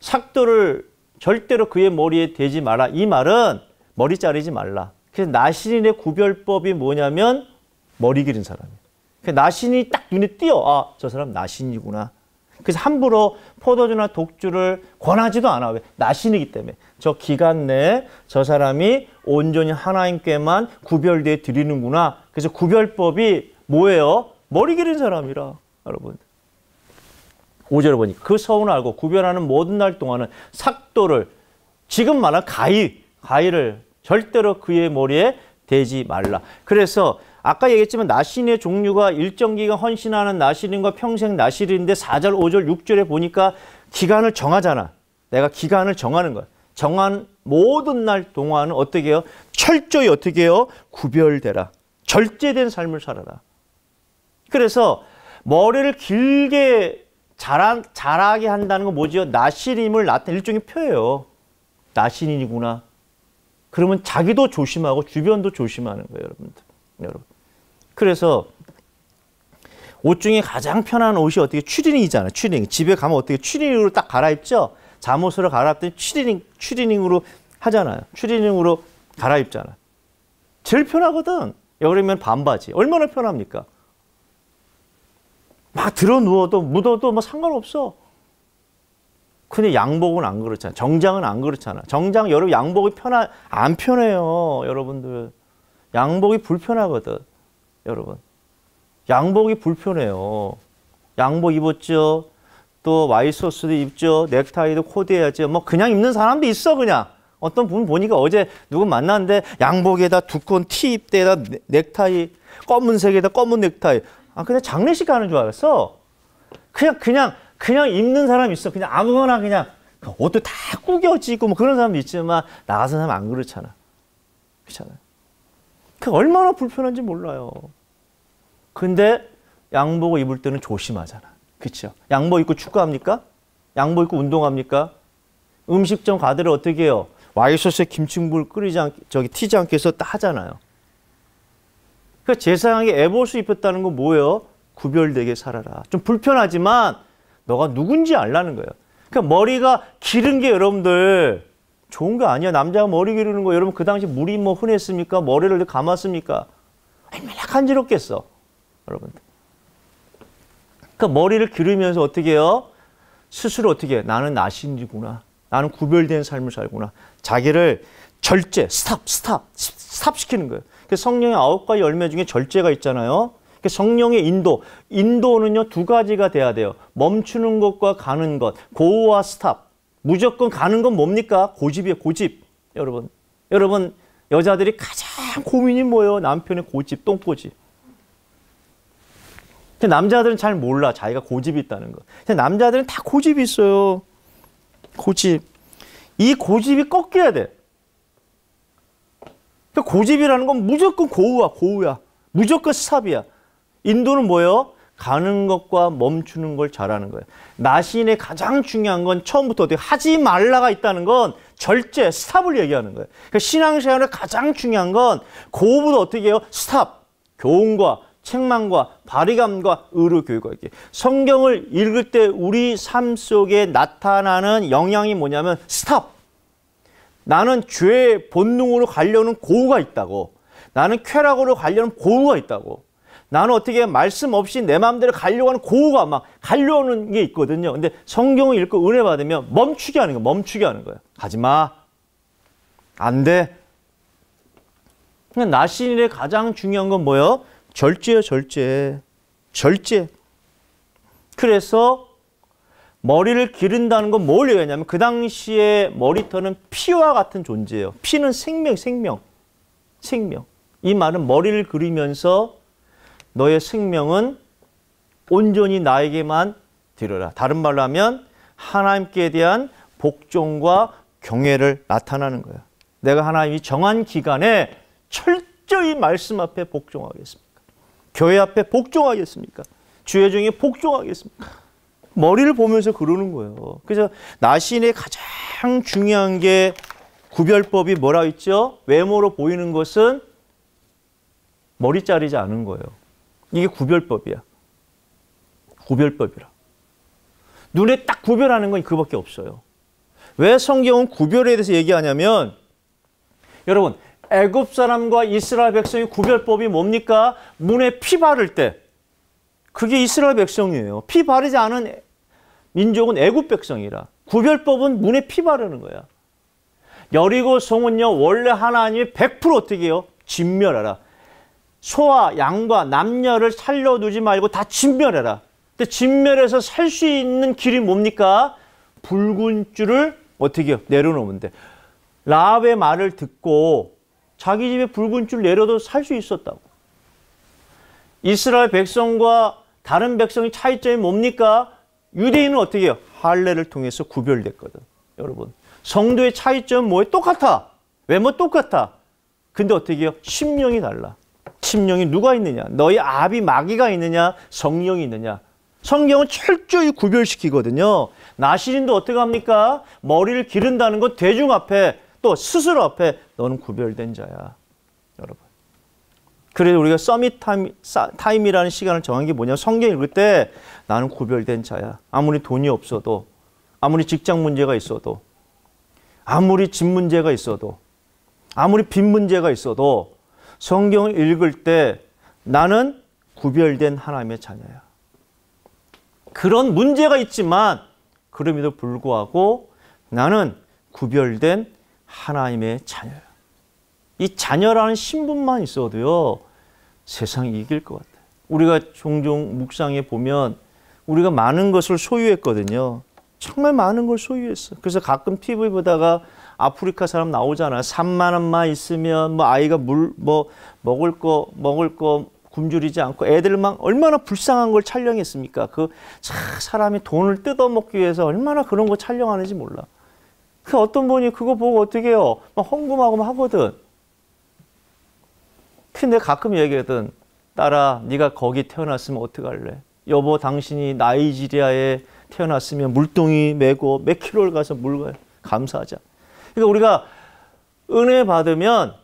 삭도를 절대로 그의 머리에 대지 마라. 이 말은 머리 자르지 말라. 그래서 나신인의 구별법이 뭐냐면 머리 기른 사람이에요. 그 나신이 딱 눈에 띄어. 아, 저 사람 나신이구나. 그래서 함부로 포도주나 독주를 권하지도 않아. 왜? 나신이기 때문에. 저 기간 내에 저 사람이 온전히 하나님께만 구별돼 드리는구나. 그래서 구별법이 뭐예요? 머리 기른 사람이라. 여러분. 5절 보니 그 서운을 알고 구별하는 모든 날 동안은 삭도를 지금 말한 가위, 가위를 절대로 그의 머리에 대지 말라. 그래서 아까 얘기했지만 나시린의 종류가 일정 기간 헌신하는 나시린과 평생 나시린인데 4절5절6절에 보니까 기간을 정하잖아. 내가 기간을 정하는 거야. 정한 모든 날 동안은 어떻게 해요? 철저히 어떻게 해요? 구별되라. 절제된 삶을 살아라. 그래서 머리를 길게 자라, 자라게 한다는 건 뭐지요? 나시림을 나타낸 일종의 표예요. 나시린이구나. 그러면 자기도 조심하고 주변도 조심하는 거예요, 여러분들. 여러분. 그래서 옷 중에 가장 편한 옷이 어떻게 추리닝이잖아요. 추리닝. 집에 가면 어떻게 추리닝으로 딱 갈아입죠. 잠옷으로 갈아입더니 추리닝, 추리닝으로 하잖아요. 추리닝으로 갈아입잖아. 제일 편하거든. 여름이면 반바지. 얼마나 편합니까? 막 들어 누워도 묻어도 뭐 상관없어. 근데 양복은 안 그렇잖아. 정장은 안 그렇잖아. 정장 여러분 양복이 편하 안 편해요, 여러분들. 양복이 불편하거든. 여러분. 양복이 불편해요. 양복 입었죠. 또 와이소스도 입죠. 넥타이도 코디해야죠. 뭐 그냥 입는 사람도 있어 그냥. 어떤 분 보니까 어제 누구 만났는데 양복에다 두꺼운 티 입대에다 네, 넥타이 검은색에다 검은 넥타이. 아 그냥 장례식 가는 줄 알았어. 그냥 그냥 그냥 입는 사람 있어. 그냥 아무거나 그냥 옷도 다꾸겨지고뭐 그런 사람도 있지만 나가서는 안 그렇잖아. 그렇잖아 그 얼마나 불편한지 몰라요. 근데 양복 을 입을 때는 조심하잖아. 그렇죠? 양복 뭐 입고 축구합니까? 양복 뭐 입고 운동합니까? 음식점 가드를 어떻게 해요? 와이셔츠에김치물 끓이지 않, 저기 튀지 않게 해서 따잖아요. 그니까 제사장에 에보스 입혔다는 건 뭐예요? 구별되게 살아라. 좀 불편하지만 너가 누군지 알라는 거예요. 그니까 머리가 기른 게 여러분들 좋은 거 아니야. 남자가 머리 기르는 거 여러분 그 당시 물이 뭐 흔했습니까? 머리를 감았습니까? 얼마나 간지럽겠어. 여러분들. 그러니까 머리를 기르면서 어떻게 해요? 스스로 어떻게 해? 나는 나신이구나. 나는 구별된 삶을 살구나. 자기를 절제, 스탑, 스탑, 스탑 시키는 거예요. 그 성령의 아홉 가지 열매 중에 절제가 있잖아요. 그 성령의 인도, 인도는요 두 가지가 돼야 돼요. 멈추는 것과 가는 것, 고와 스탑. 무조건 가는 건 뭡니까? 고집이에요, 고집. 여러분. 여러분, 여자들이 가장 고민이 뭐예요? 남편의 고집, 똥꼬집. 남자들은 잘 몰라. 자기가 고집이 있다는 거. 근데 남자들은 다 고집이 있어요. 고집. 이 고집이 꺾여야 돼. 고집이라는 건 무조건 고우야, 고우야. 무조건 스탑이야. 인도는 뭐예요? 가는 것과 멈추는 걸 잘하는 거예요. 나시의 가장 중요한 건 처음부터 어떻게 하지 말라가 있다는 건 절제, 스탑을 얘기하는 거예요. 그러니까 신앙생활의 가장 중요한 건 고부도 어떻게 해요? 스탑, 교훈과 책망과 바리감과 의로 교육과 이렇게 성경을 읽을 때 우리 삶 속에 나타나는 영향이 뭐냐면 스탑. 나는 죄의 본능으로 가려는 고우가 있다고. 나는 쾌락으로 가려는 고우가 있다고. 나는 어떻게 말씀 없이 내 마음대로 가려고 하는 고우가 막 갈려오는 게 있거든요. 근데 성경을 읽고 은혜 받으면 멈추게 하는 거예요. 멈추게 하는 거예요. 가지 마. 안 돼. 그러니까 나신일의 가장 중요한 건 뭐예요? 절제요, 절제. 절제. 그래서 머리를 기른다는 건 뭘 얘기하냐면 그 당시에 머리털은 피와 같은 존재예요. 피는 생명, 생명. 생명. 이 말은 머리를 그리면서 너의 생명은 온전히 나에게만 드려라. 다른 말로 하면 하나님께 대한 복종과 경외를 나타나는 거야. 내가 하나님이 정한 기간에 철저히 말씀 앞에 복종하겠습니까? 교회 앞에 복종하겠습니까? 주의 중에 복종하겠습니까? 머리를 보면서 그러는 거예요. 그래서 나신의 가장 중요한 게 구별법이 뭐라 있죠? 외모로 보이는 것은 머리 자르지 않은 거예요. 이게 구별법이야. 구별법이라. 눈에 딱 구별하는 건 그밖에 없어요. 왜 성경은 구별에 대해서 얘기하냐면 여러분 애굽 사람과 이스라엘 백성의 구별법이 뭡니까? 문에 피 바를 때 그게 이스라엘 백성이에요. 피 바르지 않은 민족은 애굽 백성이라. 구별법은 문에 피 바르는 거야. 여리고 성은요 원래 하나님이 100% 어떻게 해요? 진멸하라. 소와 양과 남녀를 살려두지 말고 다 진멸해라. 근데 진멸해서 살 수 있는 길이 뭡니까? 붉은 줄을 어떻게 내려놓으면 돼. 라합의 말을 듣고 자기 집에 붉은 줄 내려도 살 수 있었다고. 이스라엘 백성과 다른 백성의 차이점이 뭡니까? 유대인은 어떻게 해요? 할례를 통해서 구별됐거든. 여러분. 성도의 차이점은 뭐예요? 똑같아. 외모 똑같아. 근데 어떻게 해요? 심령이 달라. 심령이 누가 있느냐? 너희 아비 마귀가 있느냐? 성령이 있느냐? 성경은 철저히 구별시키거든요. 나시린도 어떻게 합니까? 머리를 기른다는 건 대중 앞에 또 스스로 앞에 너는 구별된 자야. 여러분. 그래서 우리가 서밋 타임, 타임이라는 시간을 정한 게뭐냐 성경 읽을 때 나는 구별된 자야. 아무리 돈이 없어도 아무리 직장 문제가 있어도 아무리 집 문제가 있어도 아무리 빚 문제가 있어도 성경을 읽을 때 나는 구별된 하나님의 자녀야. 그런 문제가 있지만 그럼에도 불구하고 나는 구별된 하나님의 자녀야. 이 자녀라는 신분만 있어도요. 세상이 이길 것 같아요. 우리가 종종 묵상해 보면 우리가 많은 것을 소유했거든요. 정말 많은 걸 소유했어. 그래서 가끔 TV 보다가 아프리카 사람 나오잖아. 3만 원만 있으면 뭐 아이가 물 뭐 먹을 거 먹을 거 굶주리지 않고 애들만 얼마나 불쌍한 걸 촬영했습니까? 그 사람이 돈을 뜯어먹기 위해서 얼마나 그런 거 촬영하는지 몰라. 그 어떤 분이 그거 보고 어떻게 해요? 막 헌금하고 막 하거든. 근데 가끔 얘기하든 딸아 네가 거기 태어났으면 어떡할래? 여보 당신이 나이지리아에 태어났으면 물동이 메고 몇 킬로를 가서 물건 감사하자. 그러니까 우리가 은혜 받으면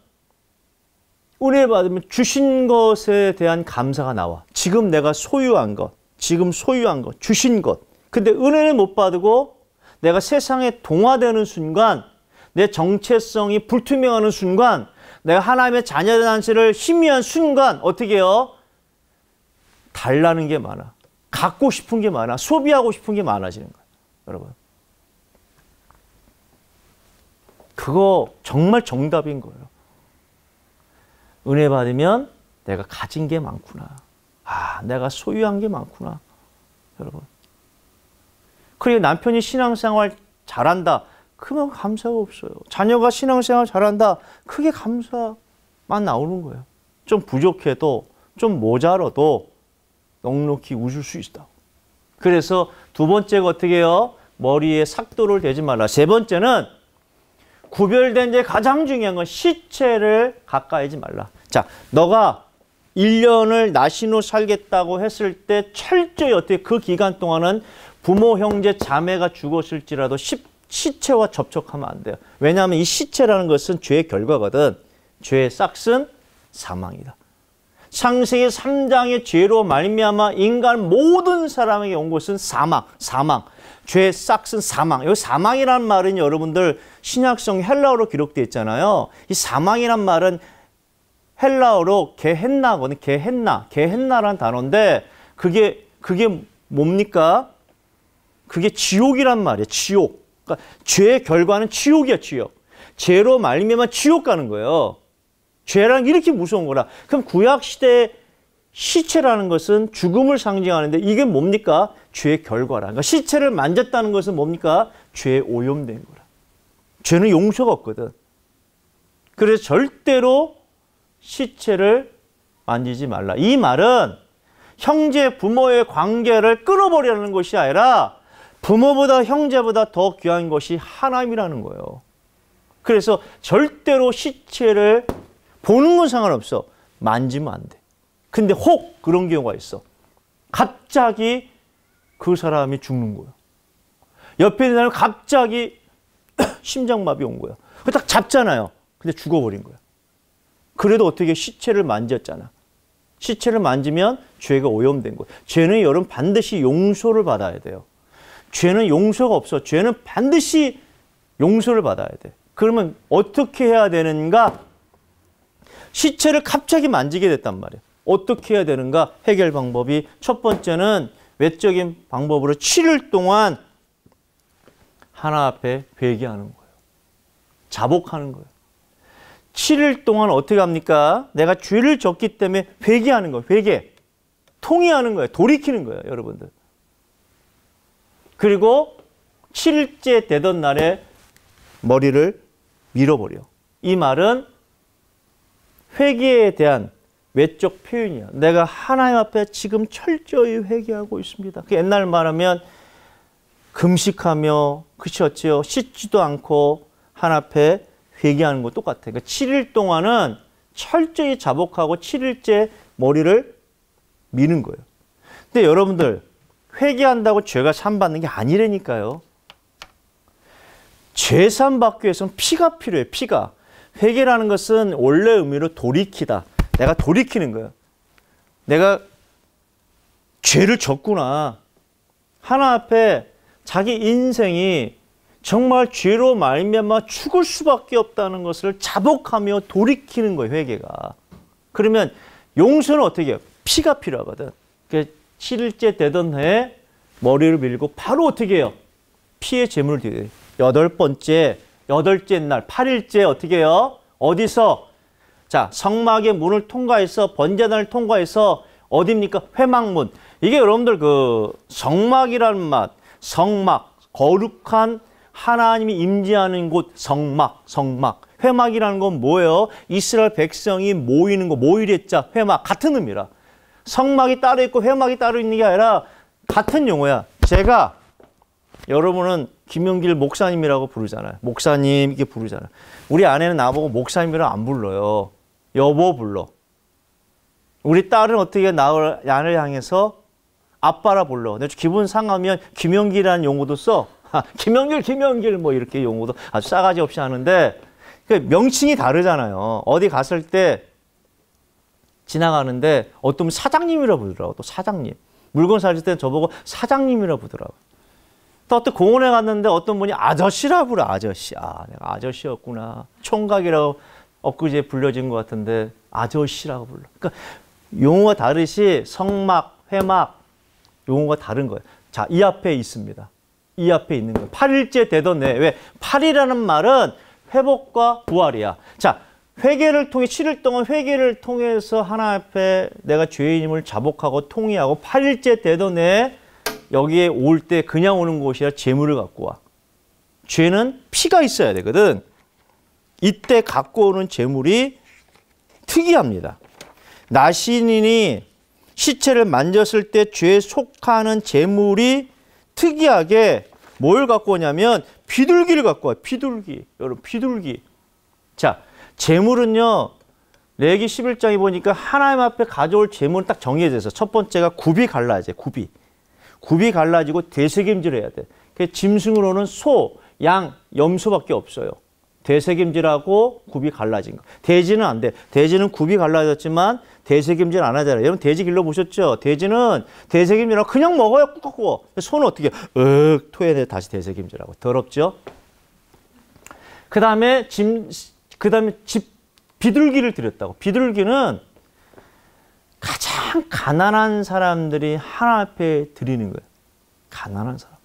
은혜 받으면 주신 것에 대한 감사가 나와. 지금 내가 소유한 것, 지금 소유한 것, 주신 것. 근데 은혜를 못 받고 내가 세상에 동화되는 순간, 내 정체성이 불투명하는 순간, 내가 하나님의 자녀라는 사실 희미한 순간 어떻게 해요? 달라는 게 많아. 갖고 싶은 게 많아. 소비하고 싶은 게 많아지는 거야. 여러분. 그거 정말 정답인 거예요. 은혜 받으면 내가 가진 게 많구나. 아, 내가 소유한 게 많구나. 여러분. 그리고 남편이 신앙생활 잘한다. 그만 감사가 없어요. 자녀가 신앙생활 잘한다. 크게 감사만 나오는 거예요. 좀 부족해도, 좀 모자라도 넉넉히 웃을 수 있다. 그래서 두 번째가 어떻게 해요? 머리에 삭도를 대지 말라. 세 번째는 구별된 데 가장 중요한 건 시체를 가까이지 하 말라. 자, 너가 1년을 나신호 살겠다고 했을 때 철저히 어떻게 그 기간 동안은 부모, 형제, 자매가 죽었을지라도 시, 체와 접촉하면 안 돼요. 왜냐하면 이 시체라는 것은 죄의 결과거든. 죄의 싹은 사망이다. 창세기 3장의 죄로 말미암아 인간 모든 사람에게 온 것은 사망, 사망. 죄 싹슨 사망. 여기 사망이란 말은 여러분들 신약성 헬라어로 기록되어 있잖아요. 이 사망이란 말은 헬라어로 게헨나거든. 게헨나. 게헨나란 단어인데 그게 그게 뭡니까? 그게 지옥이란 말이에요. 지옥. 그러니까 죄의 결과는 지옥이야, 지옥. 죄로 말미암아 지옥 가는 거예요. 죄랑 이렇게 무서운 거라. 그럼 구약 시대에 시체라는 것은 죽음을 상징하는데 이게 뭡니까? 죄의 결과라. 그러니까 시체를 만졌다는 것은 뭡니까? 죄에 오염된 거라. 죄는 용서가 없거든. 그래서 절대로 시체를 만지지 말라. 이 말은 형제 부모의 관계를 끊어버리라는 것이 아니라 부모보다 형제보다 더 귀한 것이 하나님이라는 거예요. 그래서 절대로 시체를 보는 건 상관없어. 만지면 안 돼. 근데 혹 그런 경우가 있어. 갑자기 그 사람이 죽는 거야. 옆에 있는 사람이 갑자기 (clears throat) 심장마비 온 거야. 그딱 잡잖아요. 근데 죽어버린 거야. 그래도 어떻게 시체를 만졌잖아. 시체를 만지면 죄가 오염된 거예요. 죄는 여러분 반드시 용서를 받아야 돼요. 죄는 용서가 없어. 죄는 반드시 용서를 받아야 돼. 그러면 어떻게 해야 되는가? 시체를 갑자기 만지게 됐단 말이에요. 어떻게 해야 되는가 해결 방법이 첫 번째는 외적인 방법으로 7일 동안 하나 앞에 회개하는 거예요. 자복하는 거예요. 7일 동안 어떻게 합니까? 내가 죄를 졌기 때문에 회개하는 거예요. 회개. 통의하는 거예요. 돌이키는 거예요. 여러분들. 그리고 7일째 되던 날에 머리를 밀어버려. 이 말은 회개에 대한 외적 표현이야. 내가 하나님 앞에 지금 철저히 회개하고 있습니다. 그 옛날 말하면 금식하며 그치었지요. 씻지도 않고 하나 앞에 회개하는 거 똑같아. 그러니까 7일 동안은 철저히 자복하고 7일째 머리를 미는 거예요. 근데 여러분들 회개한다고 죄가 참 받는 게 아니라니까요. 죄산 받기 위해서는 피가 필요해 피가. 회개라는 것은 원래 의미로 돌이키다. 내가 돌이키는 거야. 내가 죄를 졌구나. 하나 앞에 자기 인생이 정말 죄로 말미암아 죽을 수밖에 없다는 것을 자복하며 돌이키는 거예요, 회개가. 그러면 용서는 어떻게 해요? 피가 필요하거든. 7일째 그 되던 해 머리를 밀고 바로 어떻게 해요? 피의 제물을 드려요. 여덟 번째, 여덟째 날, 8일째 어떻게 해요? 어디서? 자, 성막의 문을 통과해서 번제단을 통과해서 어디입니까? 회막문. 이게 여러분들 그 성막이라는 맛, 성막, 거룩한 하나님이 임재하는 곳, 성막, 성막. 회막이라는 건 뭐예요? 이스라엘 백성이 모이는 거, 모이의 자, 회막 같은 의미라. 성막이 따로 있고 회막이 따로 있는 게 아니라 같은 용어야. 제가 여러분은 김영길 목사님이라고 부르잖아요. 목사님 이렇게 부르잖아요. 우리 아내는 나보고 목사님이라고 안 불러요. 여보 불러. 우리 딸은 어떻게 나를 양을 향해서 아빠라 불러. 내 기분 상하면 김영길이라는 용어도 써. 김영길, 김영길 뭐 이렇게 용어도 아주 싸가지 없이 하는데 그 명칭이 다르잖아요. 어디 갔을 때 지나가는데 어떤 사장님이라 부르더라고. 또 사장님. 물건 사줄 때 저보고 사장님이라 부르더라고. 또 어떤 공원에 갔는데 어떤 분이 아저씨라 부르 아저씨. 아, 내가 아저씨였구나. 총각이라고 엊그제 불려진 것 같은데 아저씨라고 불러. 그러니까 용어가 다르시 성막, 회막 용어가 다른 거예요. 자, 이 앞에 있습니다. 이 앞에 있는 거예요. 8일째 되던 해. 왜? 8이라는 말은 회복과 부활이야. 자, 회개를 통해 7일 동안 회개를 통해서 하나 앞에 내가 죄인임을 자복하고 통이하고 8일째 되던 해 여기에 올 때 그냥 오는 곳이 라 재물을 갖고 와. 죄는 피가 있어야 되거든. 이때 갖고 오는 재물이 특이합니다. 나신인이 시체를 만졌을 때 죄에 속하는 재물이 특이하게 뭘 갖고 오냐면 비둘기를 갖고 와요. 비둘기. 여러분 비둘기. 자, 재물은요. 레기 11장에 보니까 하나님 앞에 가져올 재물은 딱 정해져 있어. 첫 번째가 굽이 갈라져요. 굽이. 굽이 갈라지고 대세김질 해야 돼. 그 짐승으로는 소, 양, 염소밖에 없어요. 대세김질하고 굽이 갈라진 거. 대지는 안 돼. 대지는 굽이 갈라졌지만 대세김질 안 하잖아요. 여러분 돼지 길러 보셨죠? 돼지는 대세김질하고 그냥 먹어요. 꾹꾹 구손 어떻게 윽 토해내 다시 대세김질하고 더럽죠? 그다음에 짐 그다음에 집 비둘기를 드렸다고. 비둘기는 가장 가난한 사람들이 하나 앞에 드리는 거예요. 가난한 사람들.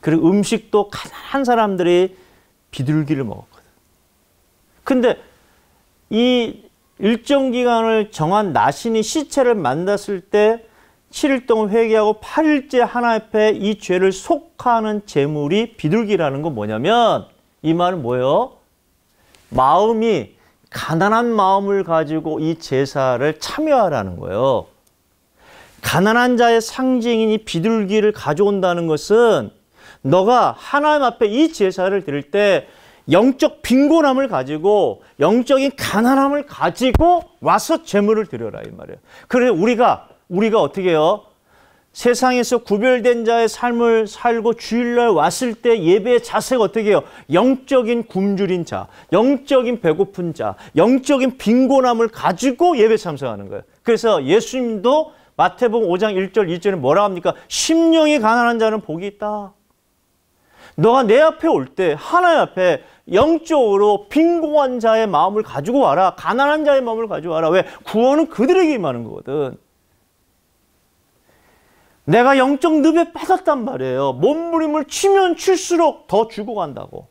그리고 음식도 가난한 사람들이 비둘기를 먹었거든. 근데 이 일정 기간을 정한 나신이 시체를 만났을 때 7일 동안 회개하고 8일째 하나 앞에 이 죄를 속하는 재물이 비둘기라는 건 뭐냐면 이 말은 뭐예요? 마음이 가난한 마음을 가지고 이 제사를 참여하라는 거예요. 가난한 자의 상징인 이 비둘기를 가져온다는 것은 너가 하나님 앞에 이 제사를 드릴 때 영적 빈곤함을 가지고 영적인 가난함을 가지고 와서 제물을 드려라 이 말이에요. 그래서 우리가 우리가 어떻게 해요? 세상에서 구별된 자의 삶을 살고 주일날 왔을 때 예배의 자세가 어떻게 해요? 영적인 굶주린 자, 영적인 배고픈 자, 영적인 빈곤함을 가지고 예배 참석하는 거예요. 그래서 예수님도 마태복음 5장 1절 2절에 뭐라 합니까? 심령이 가난한 자는 복이 있다. 너가 내 앞에 올 때 하나님 앞에 영적으로 빈공한 자의 마음을 가지고 와라. 가난한 자의 마음을 가져와라. 왜? 구원은 그들에게 임하는 거거든. 내가 영적 늪에 빠졌단 말이에요. 몸부림을 치면 칠수록 더 죽어간다고.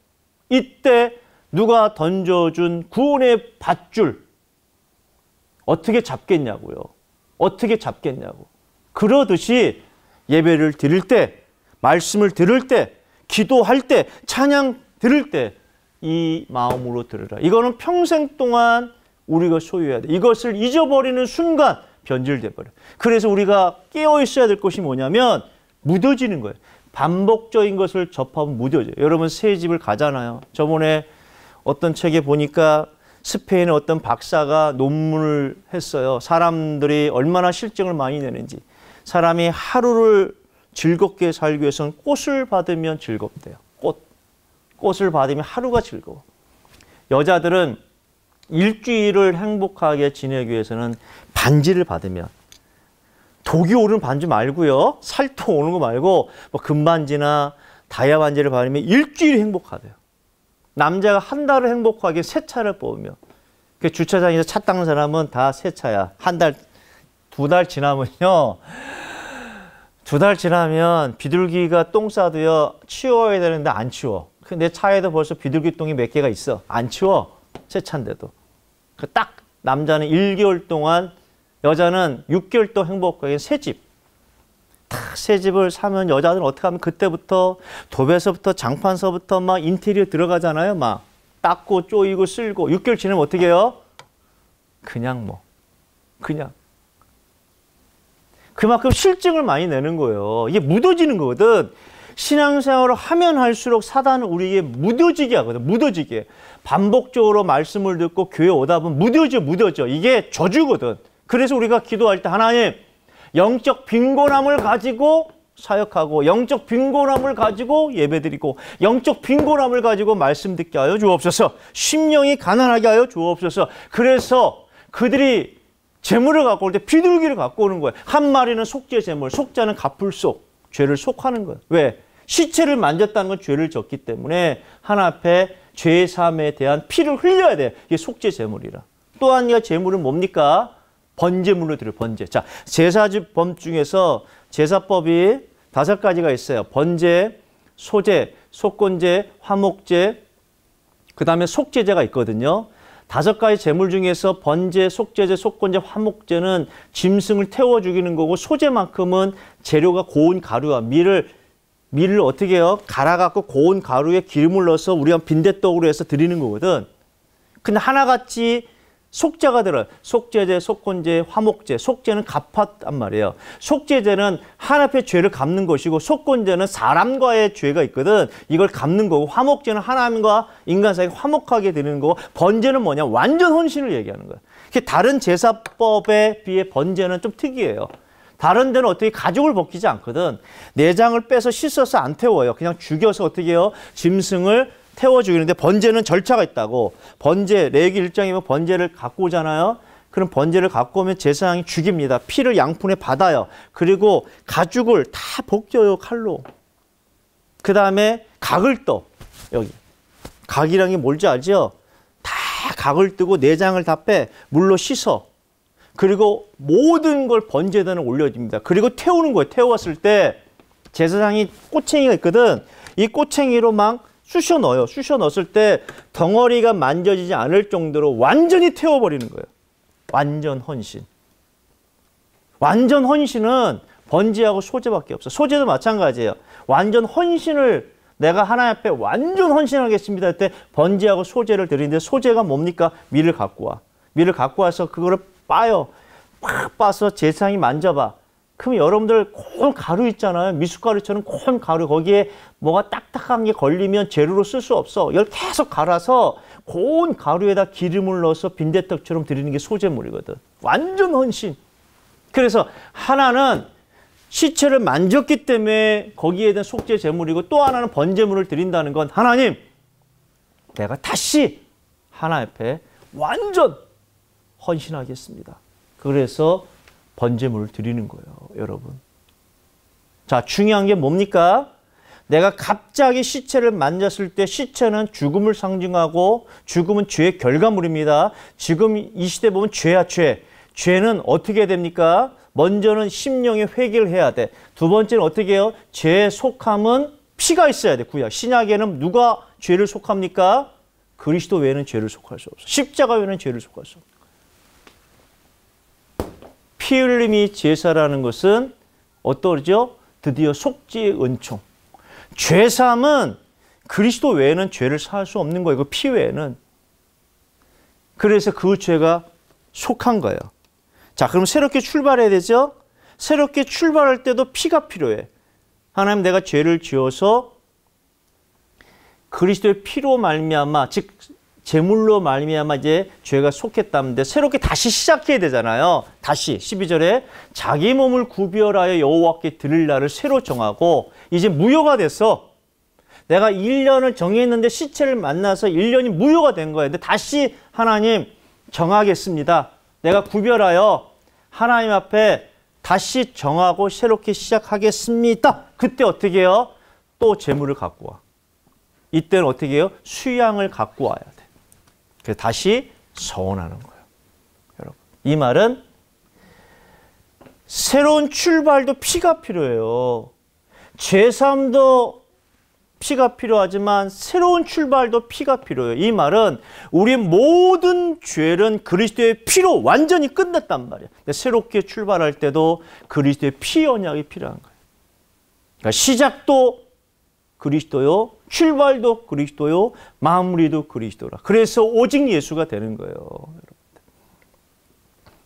이때 누가 던져준 구원의 밧줄 어떻게 잡겠냐고요. 어떻게 잡겠냐고. 그러듯이 예배를 드릴 때, 말씀을 들을 때 기도할 때, 찬양 들을 때 이 마음으로 들으라. 이거는 평생 동안 우리가 소유해야 돼. 이것을 잊어버리는 순간 변질돼 버려. 그래서 우리가 깨어 있어야 될 것이 뭐냐면 무뎌지는 거예요. 반복적인 것을 접하면 무뎌져요. 여러분 새 집을 가잖아요. 저번에 어떤 책에 보니까 스페인의 어떤 박사가 논문을 했어요. 사람들이 얼마나 실증을 많이 내는지. 사람이 하루를 즐겁게 살기 위해서는 꽃을 받으면 즐겁대요. 꽃. 꽃을 받으면 하루가 즐거워. 여자들은 일주일을 행복하게 지내기 위해서는 반지를 받으면 독이 오는 반지 말고요. 살토 오는 거 말고 뭐 금반지나 다이아 반지를 받으면 일주일 행복하대요. 남자가 한 달을 행복하게 새 차를 뽑으면 그 주차장에서 차 닦는 사람은 다 새 차야. 한 달, 두 달 지나면요. 두달 지나면 비둘기가 똥 싸도요 치워야 되는데 안 치워. 그 내 차에도 벌써 비둘기 똥이 몇 개가 있어. 안 치워. 새 차인데도. 그 딱 남자는 1개월 동안 여자는 6개월 동안 행복하게 새 집. 새 집을 사면 여자들은 어떻게 하면 그때부터 도배서부터 장판서부터 막 인테리어 들어가잖아요. 막 닦고 쪼이고 쓸고 6개월 지나면 어떻게 해요? 그냥 뭐 그냥 그만큼 실증을 많이 내는 거예요. 이게 묻어지는 거거든. 신앙생활을 하면 할수록 사단은 우리에게 무뎌지게 하거든. 무뎌지게. 반복적으로 말씀을 듣고 교회 오다 보면 무뎌져, 무뎌져. 이게 저주거든. 그래서 우리가 기도할 때 하나님, 영적 빈곤함을 가지고 사역하고, 영적 빈곤함을 가지고 예배드리고, 영적 빈곤함을 가지고 말씀 듣게 하여 주옵소서. 심령이 가난하게 하여 주옵소서. 그래서 그들이 재물을 갖고 올 때 비둘기를 갖고 오는 거예요. 한 마리는 속죄 재물, 속자는 갚을 속, 죄를 속하는 거예요. 왜? 시체를 만졌다는 건 죄를 졌기 때문에 하나 앞에 죄의 에 대한 피를 흘려야 돼. 이게 속죄 재물이라. 또한 이 재물은 뭡니까? 번제물로 드려 번제. 자, 제사집범 중에서 제사법이 다섯 가지가 있어요. 번제, 소제, 속건제, 화목제, 그 다음에 속제제가 있거든요. 다섯 가지 재물 중에서 번제, 속제제, 속건제, 화목제는 짐승을 태워 죽이는 거고 소제만큼은 재료가 고운 가루와 밀을 밀을 어떻게 해요? 갈아갖고 고운 가루에 기름을 넣어서 우리가 빈대떡으로 해서 드리는 거거든. 근데 하나같이 속죄가 들어 속죄제, 속건제, 화목제. 속죄는 갚았단 말이에요. 속죄제는 하나 앞에 죄를 갚는 것이고 속건제는 사람과의 죄가 있거든. 이걸 갚는 거고 화목제는 하나님과 인간 사이에 화목하게 되는 거고 번제는 뭐냐? 완전 헌신을 얘기하는 거야. 다른 제사법에 비해 번제는 좀 특이해요. 다른 데는 어떻게 가죽을 벗기지 않거든. 내장을 빼서 씻어서 안 태워요. 그냥 죽여서 어떻게 해요? 짐승을 태워 죽이는데 번제는 절차가 있다고 번제 레기일장이면 번제를 갖고 오잖아요. 그럼 번제를 갖고 오면 제사장이 죽입니다. 피를 양푼에 받아요. 그리고 가죽을 다 벗겨요 칼로. 그 다음에 각을 떠 여기 각이란 게뭘지 알죠? 다 각을 뜨고 내장을 다 빼 물로 씻어. 그리고 모든 걸 번제단에 올려줍니다. 그리고 태우는 거예요. 태웠을 때 제사장이 꼬챙이가 있거든. 이 꼬챙이로 막 쑤셔 넣어요. 쑤셔 넣었을 때 덩어리가 만져지지 않을 정도로 완전히 태워버리는 거예요. 완전 헌신. 완전 헌신은 번지하고 소재밖에 없어. 소재도 마찬가지예요. 완전 헌신을 내가 하나님 앞에 완전 헌신하겠습니다 할 때 번지하고 소재를 드리는데 소재가 뭡니까? 밀을 갖고 와. 밀을 갖고 와서 그거를 빠요. 팍 빠서 재상이 만져봐. 그럼 여러분들 콘 가루 있잖아요. 미숫가루처럼 콘 가루 거기에 뭐가 딱딱한 게 걸리면 재료로 쓸 수 없어. 이걸 계속 갈아서 고운 가루에다 기름을 넣어서 빈대떡처럼 드리는 게 소재물이거든. 완전 헌신. 그래서 하나는 시체를 만졌기 때문에 거기에 대한 속죄 제물이고 또 하나는 번제물을 드린다는 건 하나님 내가 다시 하나 옆에 완전 헌신하겠습니다. 그래서 번제물을 드리는 거예요, 여러분. 자, 중요한 게 뭡니까? 내가 갑자기 시체를 만졌을 때 시체는 죽음을 상징하고 죽음은 죄의 결과물입니다. 지금 이 시대 보면 죄야 죄. 죄는 어떻게 됩니까? 먼저는 심령의 회개를 해야 돼. 두 번째는 어떻게 해요? 죄의 속함은 피가 있어야 돼. 구약 신약에는 누가 죄를 속합니까? 그리스도 외에는 죄를 속할 수 없어. 십자가 외에는 죄를 속할 수 없어. 피 흘림이 제사라는 것은 어떠죠? 드디어 속죄의 은총. 죄삼은 그리스도 외에는 죄를 사할 수 없는 거예요. 그 피 외에는. 그래서 그 죄가 속한 거예요. 자, 그럼 새롭게 출발해야 되죠? 새롭게 출발할 때도 피가 필요해. 하나님 내가 죄를 지어서 그리스도의 피로 말미암아 즉 제물로 말미암아 이제 죄가 속했다는데 새롭게 다시 시작해야 되잖아요. 다시 12절에 자기 몸을 구별하여 여호와께 드릴 날을 새로 정하고 이제 무효가 됐어. 내가 1년을 정했는데 시체를 만나서 1년이 무효가 된 거예요. 근데 다시 하나님 정하겠습니다. 내가 구별하여 하나님 앞에 다시 정하고 새롭게 시작하겠습니다. 그때 어떻게 해요? 또 재물을 갖고 와. 이때는 어떻게 해요? 수양을 갖고 와요 그래서 다시 서원하는 거예요. 여러분, 이 말은 새로운 출발도 피가 필요해요. 죄삼도 피가 필요하지만 새로운 출발도 피가 필요해요. 이 말은 우리 모든 죄는 그리스도의 피로 완전히 끝났단 말이에요. 근데 새롭게 출발할 때도 그리스도의 피 언약이 필요한 거예요. 그러니까 시작도 그리스도요, 출발도 그리스도요, 마무리도 그리스도라. 그래서 오직 예수가 되는 거예요.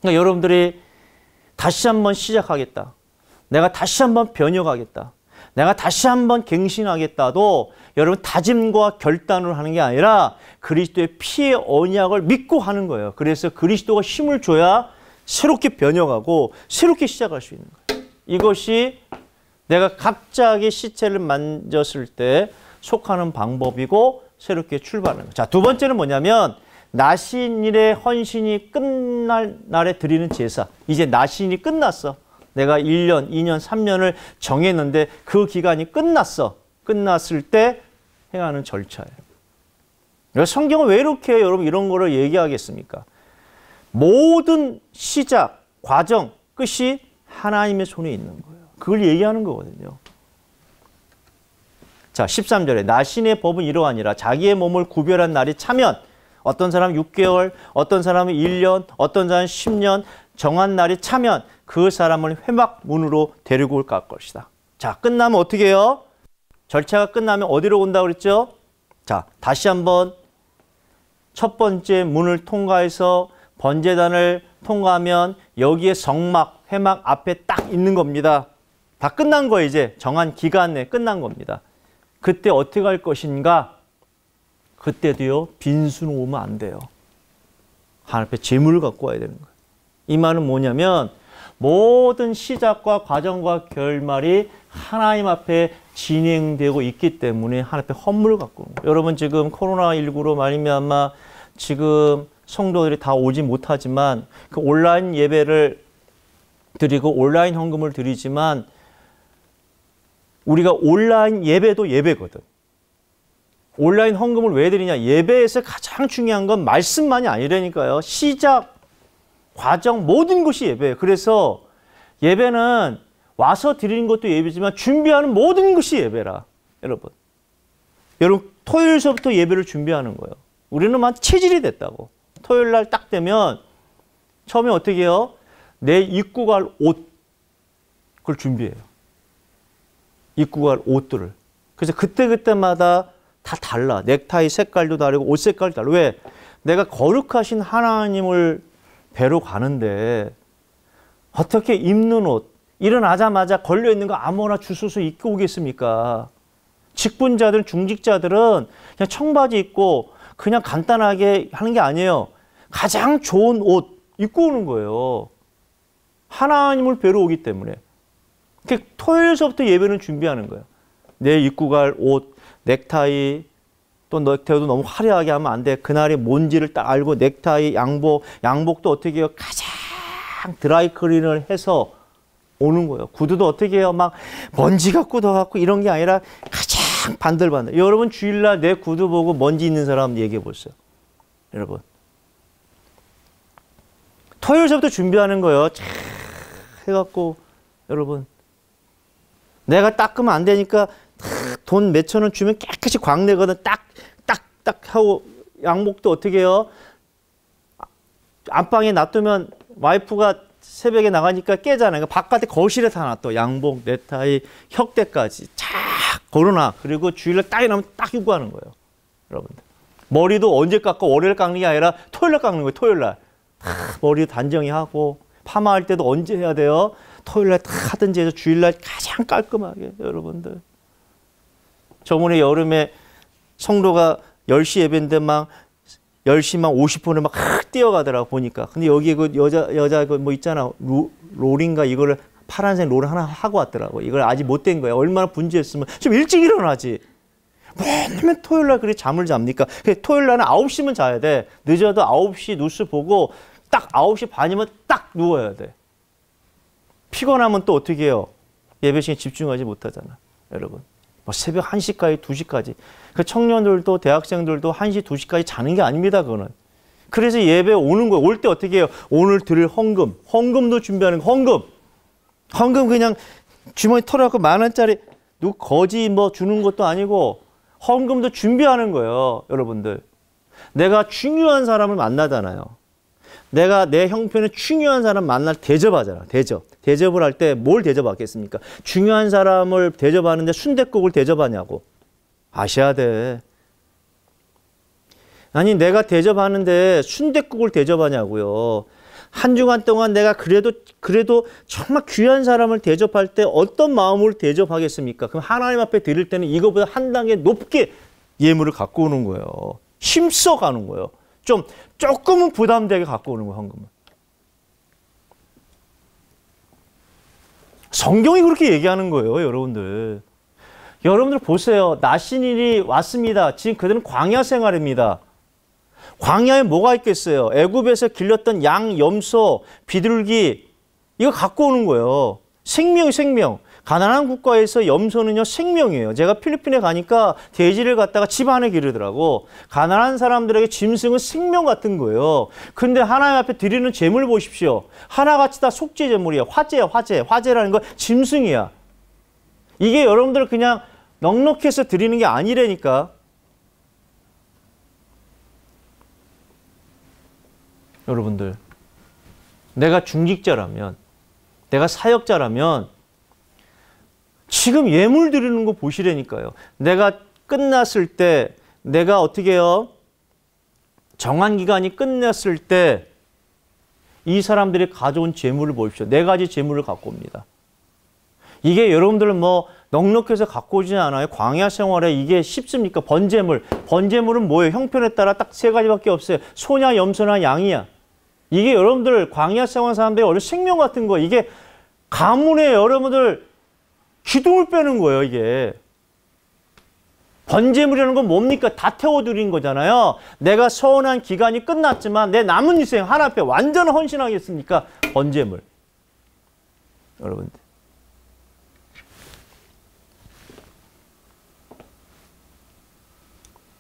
그러니까 여러분들이 다시 한번 시작하겠다. 내가 다시 한번 변혁하겠다. 내가 다시 한번 갱신하겠다도 여러분 다짐과 결단을 하는 게 아니라 그리스도의 피의 언약을 믿고 하는 거예요. 그래서 그리스도가 힘을 줘야 새롭게 변혁하고 새롭게 시작할 수 있는 거예요. 이것이 내가 갑자기 시체를 만졌을 때 속하는 방법이고 새롭게 출발하는 거. 자, 두 번째는 뭐냐면 나신일의 헌신이 끝날 날에 드리는 제사. 이제 나신이 끝났어. 내가 1년, 2년, 3년을 정했는데 그 기간이 끝났어. 끝났을 때 행하는 절차예요. 성경은 왜 이렇게 여러분 이런 거를 얘기하겠습니까? 모든 시작, 과정, 끝이 하나님의 손에 있는 거예요. 그걸 얘기하는 거거든요. 자, 13절에 나신의 법은 이러하니라 자기의 몸을 구별한 날이 차면 어떤 사람은 6개월, 어떤 사람은 1년, 어떤 사람은 10년 정한 날이 차면 그 사람을 회막문으로 데리고 올 것이다. 자, 끝나면 어떻게 해요? 절차가 끝나면 어디로 온다고 그랬죠? 자, 다시 한번 첫 번째 문을 통과해서 번제단을 통과하면 여기에 성막, 회막 앞에 딱 있는 겁니다. 다 끝난 거예요, 이제. 정한 기간에 내 끝난 겁니다. 그때 어떻게 할 것인가? 그때도요, 빈수 오면 안 돼요. 하나 앞에 재물을 갖고 와야 되는 거예요. 이 말은 뭐냐면, 모든 시작과 과정과 결말이 하나님 앞에 진행되고 있기 때문에 하나 앞에 헌물을 갖고 오 거예요. 여러분 지금 코로나19로 말미암아 지금 성도들이 다 오지 못하지만 그 온라인 예배를 드리고 온라인 헌금을 드리지만 우리가 온라인 예배도 예배거든. 온라인 헌금을 왜 드리냐? 예배에서 가장 중요한 건 말씀만이 아니라니까요. 시작, 과정, 모든 것이 예배예요. 그래서 예배는 와서 드리는 것도 예배지만 준비하는 모든 것이 예배라. 여러분. 여러분, 토요일 서부터 예배를 준비하는 거예요. 우리는 막 체질이 됐다고. 토요일 날 딱 되면 처음에 어떻게 해요? 내 입고 갈 옷, 그걸 준비해요. 입고 갈 옷들을. 그래서 그때그때마다 다 달라. 넥타이 색깔도 다르고 옷 색깔도 달라. 왜? 내가 거룩하신 하나님을 배로 가는데 어떻게 입는 옷, 일어나자마자 걸려있는 거 아무거나 주소서 입고 오겠습니까? 직분자들, 중직자들은 그냥 청바지 입고 그냥 간단하게 하는 게 아니에요. 가장 좋은 옷 입고 오는 거예요. 하나님을 배로 오기 때문에. 토요일서부터 예배는 준비하는 거예요. 내 입고 갈 옷, 넥타이, 또 넥타이도 너무 화려하게 하면 안 돼. 그날이 뭔지를 딱 알고 넥타이, 양복, 양복도 어떻게 해요? 가장 드라이클린을 해서 오는 거예요. 구두도 어떻게 해요? 막 먼지가 굳어갖고 이런 게 아니라 가장 반들반들. 여러분 주일날 내 구두 보고 먼지 있는 사람 얘기해 보세요. 여러분. 토요일서부터 준비하는 거예요. 해갖고 여러분 내가 닦으면 안 되니까 돈 몇천 원 주면 깨끗이 광내거든. 딱, 딱, 딱 하고 양복도 어떻게 해요? 안방에 놔두면 와이프가 새벽에 나가니까 깨잖아요. 그러니까 바깥에 거실에 사놔또 양복, 넥타이, 혁대까지 착 걸어놔. 그리고 주일날 딱 일어나면 딱요구 하는 거예요. 여러분들. 머리도 언제 깎고 월요일 깎는 게 아니라 토요일날 깎는 거예요. 토요일날. 머리 단정히 하고 파마할 때도 언제 해야 돼요? 토요일 날 하든지 해서 주일날 가장 깔끔하게 여러분들. 저번에 여름에 성도가 10시 예배인데 막1 0시막 50분에 막 뛰어가더라고 보니까. 근데 여기에 그 여자 여자 그 뭐 있잖아. 로, 롤인가 이거를 파란색 롤 하나 하고 왔더라고. 이걸 아직 못된 거야. 얼마나 분주했으면 좀 일찍 일어나지. 왜냐면 토요일 날 그래 잠을 잡니까? 토요일 날은 9시면 자야 돼. 늦어도 9시 뉴스 보고 딱 9시 반이면 딱 누워야 돼. 피곤하면 또 어떻게 해요? 예배 시간에 집중하지 못하잖아. 여러분. 뭐 새벽 1시까지 2시까지. 그 청년들도 대학생들도 1시 2시까지 자는 게 아닙니다. 그거는. 그래서 예배 오는 거예요. 올 때 어떻게 해요? 오늘 드릴 헌금. 헌금도 준비하는 거. 헌금. 헌금 그냥 주머니 털어갖고 만 원짜리 누구 거지 뭐 주는 것도 아니고 헌금도 준비하는 거예요. 여러분들. 내가 중요한 사람을 만나잖아요. 내가 내 형편에 중요한 사람 만날 대접하잖아. 대접. 대접을 할 때 뭘 대접하겠습니까? 중요한 사람을 대접하는데 순대국을 대접하냐고. 아셔야 돼. 아니 내가 대접하는데 순대국을 대접하냐고요. 한 주간 동안 내가 그래도 그래도 정말 귀한 사람을 대접할 때 어떤 마음으 대접하겠습니까? 그럼 하나님 앞에 드릴 때는 이거보다 한 단계 높게 예물을 갖고 오는 거예요. 힘써 가는 거예요. 좀 조금은 부담되게 갖고 오는 거예요, 헌금을. 성경이 그렇게 얘기하는 거예요, 여러분들. 여러분들 보세요. 나신일이 왔습니다. 지금 그들은 광야 생활입니다. 광야에 뭐가 있겠어요? 애굽에서 길렀던 양, 염소, 비둘기 이거 갖고 오는 거예요. 생명, 생명. 가난한 국가에서 염소는요 생명이에요. 제가 필리핀에 가니까 돼지를 갖다가 집 안에 기르더라고. 가난한 사람들에게 짐승은 생명 같은 거예요. 근데 하나님 앞에 드리는 제물 보십시오. 하나같이 다 속죄 제물이야. 화제야, 화제. 화제라는 건 짐승이야. 이게 여러분들 그냥 넉넉 해서 드리는 게 아니라니까. 여러분들, 내가 중직자라면, 내가 사역자라면 지금 예물 드리는 거 보시라니까요. 내가 끝났을 때 내가 어떻게 해요? 정한 기간이 끝났을 때 이 사람들이 가져온 재물을 보십시오. 네 가지 재물을 갖고 옵니다. 이게 여러분들 뭐 넉넉해서 갖고 오지 않아요. 광야 생활에 이게 쉽습니까? 번제물. 번제물은 뭐예요? 형편에 따라 딱 세 가지밖에 없어요. 소냐, 염소나 양이야. 이게 여러분들 광야 생활 사람들이 어려 생명 같은 거. 이게 가문에 여러분들 기둥을 빼는 거예요, 이게. 번제물이라는 건 뭡니까? 다 태워드린 거잖아요. 내가 서운한 기간이 끝났지만 내 남은 인생 하나 앞에 완전 헌신하겠습니까? 번제물. 여러분들.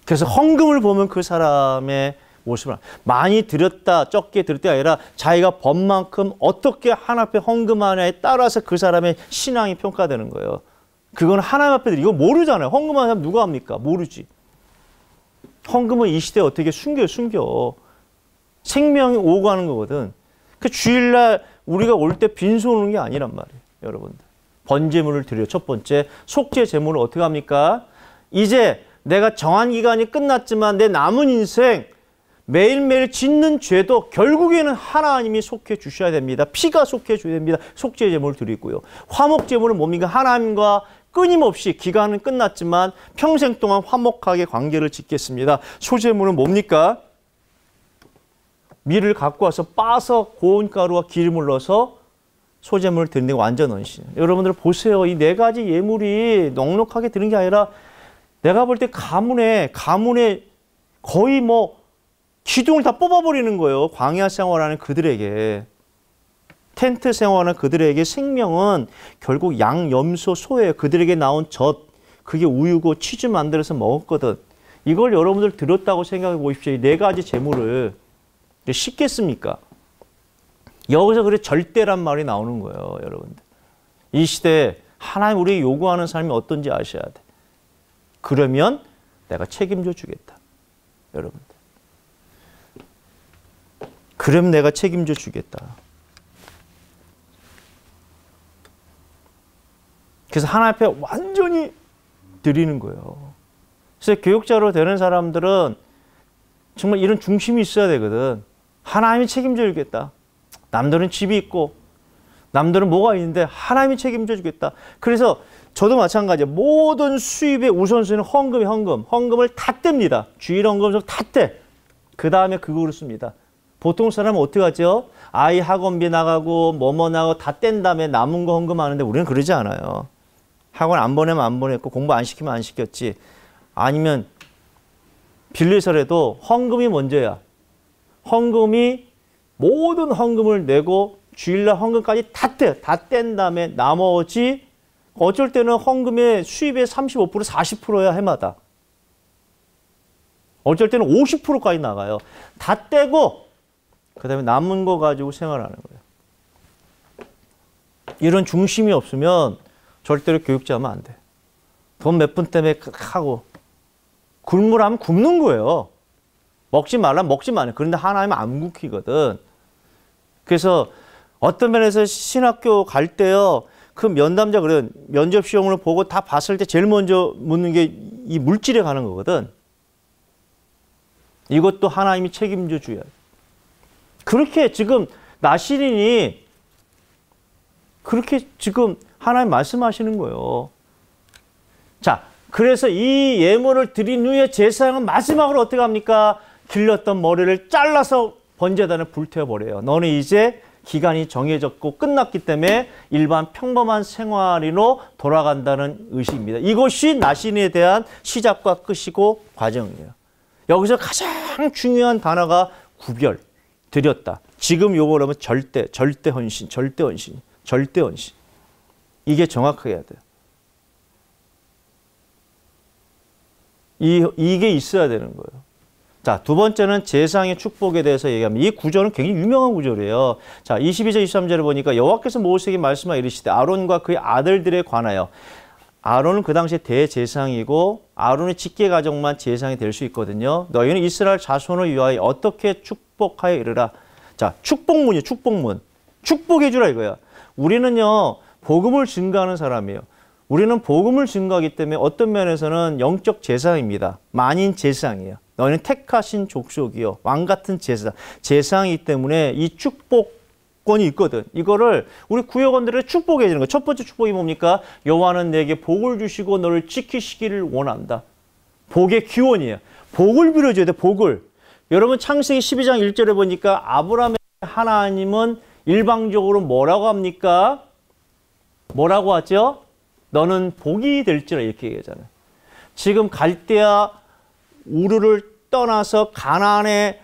그래서 헌금을 보면 그 사람의 50만 많이 드렸다 적게 드렸다 아니라 자기가 번 만큼 어떻게 하나 앞에 헌금하냐에 따라서 그 사람의 신앙이 평가되는 거예요. 그건 하나님 앞에 이거 모르잖아요. 헌금하는 사람 누가 합니까? 모르지. 헌금은이 시대에 어떻게 숨겨 숨겨. 생명이 오고 가는 거거든. 그 주일날 우리가 올 때 빈손 오는 게 아니란 말이에요. 여러분들. 번제물을 드려요. 첫 번째 속죄 제물을 어떻게 합니까? 이제 내가 정한 기간이 끝났지만 내 남은 인생 매일매일 짓는 죄도 결국에는 하나님이 속해 주셔야 됩니다. 피가 속해 줘야 됩니다. 속죄 제물 드리고요. 화목 제물은 뭡니까? 하나님과 끊임없이 기간은 끝났지만 평생 동안 화목하게 관계를 짓겠습니다. 소재물은 뭡니까? 밀을 갖고 와서 빻서 고운 가루와 기름을 넣어서 소재물을 드리는 게 완전 원신. 여러분들 보세요. 이 네 가지 예물이 넉넉하게 드는 게 아니라 내가 볼 때 가문에 가문에 거의 뭐 기둥을 다 뽑아버리는 거예요. 광야 생활하는 그들에게. 텐트 생활하는 그들에게 생명은 결국 양, 염소, 소예요. 그들에게 나온 젖, 그게 우유고 치즈 만들어서 먹었거든. 이걸 여러분들 들었다고 생각해 보십시오. 이 네 가지 재물을 쉽겠습니까? 여기서 그래 절대란 말이 나오는 거예요, 여러분들. 이 시대에 하나님 우리 요구하는 삶이 어떤지 아셔야 돼. 그러면 내가 책임져 주겠다. 여러분들. 그럼 내가 책임져 주겠다. 그래서 하나 앞에 완전히 드리는 거예요. 그래서 교육자로 되는 사람들은 정말 이런 중심이 있어야 되거든. 하나님이 책임져 주겠다. 남들은 집이 있고 남들은 뭐가 있는데 하나님이 책임져 주겠다. 그래서 저도 마찬가지 모든 수입의 우선순위는 헌금, 헌금. 헌금을 다 뗍니다. 주일 헌금에서 다 떼. 그 다음에 그거를 씁니다. 보통 사람은 어떻게 하죠? 아이 학원비 나가고 뭐뭐 나가고 다 뗀 다음에 남은 거 헌금하는데 우리는 그러지 않아요. 학원 안 보내면 안 보냈고 공부 안 시키면 안 시켰지. 아니면 빌리서라도 헌금이 먼저야. 헌금이 모든 헌금을 내고 주일날 헌금까지 다 떼, 다 뗀 다음에 나머지 어쩔 때는 헌금의 수입의 35% 40%야 해마다. 어쩔 때는 50%까지 나가요. 다 떼고 그다음에 남은 거 가지고 생활하는 거예요. 이런 중심이 없으면 절대로 교육자 하면 안 돼. 돈 몇 푼 때문에 하고 굶으라면 굶는 거예요. 먹지 말라 먹지 말아. 그런데 하나님 안 굶기거든. 그래서 어떤 면에서 신학교 갈 때요. 그 면담자 그런 면접 시험을 보고 다 봤을 때 제일 먼저 묻는 게 이 물질에 가는 거거든. 이것도 하나님이 책임져 줘야 돼. 그렇게 지금 나시린이 그렇게 지금 하나님 말씀하시는 거예요. 자, 그래서 이 예물을 드린 후에 제사장은 마지막으로 어떻게 합니까? 길렀던 머리를 잘라서 번제단을 불태워버려요. 너는 이제 기간이 정해졌고 끝났기 때문에 일반 평범한 생활로 돌아간다는 의식입니다. 이것이 나신에 대한 시작과 끝이고 과정이에요. 여기서 가장 중요한 단어가 구별. 드렸다. 지금 요걸 하면 절대, 절대 헌신, 절대 헌신, 절대 헌신. 이게 정확하게 해야 돼요. 이, 이게 있어야 되는 거예요. 자, 두 번째는 재상의 축복에 대해서 얘기하면 이 구절은 굉장히 유명한 구절이에요. 자, 22절, 23절을 보니까 여호와께서 모세에게 말씀하여 이르시되 아론과 그의 아들들에 관하여 아론은 그당시 대제상이고 아론의 직계 가정만 제상이 될 수 있거든요. 너희는 이스라엘 자손을 위하여 어떻게 축 축복하여 이르라. 자, 축복문이요, 축복문. 축복해 주라 이거야. 우리는요, 복음을 증가하는 사람이에요. 우리는 복음을 증거하기 때문에 어떤 면에서는 영적 재상입니다 만인 재상이에요 너희는 택하신 족속이요. 왕 같은 재사 제상이기 때문에 이 축복권이 있거든. 이거를 우리 구역원들의 축복해 주는 거예요. 첫 번째 축복이 뭡니까? 여호와는 내게 복을 주시고 너를 지키시기를 원한다. 복의 기원이에요. 복을 빌어줘야 돼, 복을. 여러분 창세기 12장 1절에 보니까 아브라함의 하나님은 일방적으로 뭐라고 합니까? 뭐라고 하죠? 너는 복이 될지라 이렇게 얘기하잖아요. 지금 갈대아 우르를 떠나서 가나안에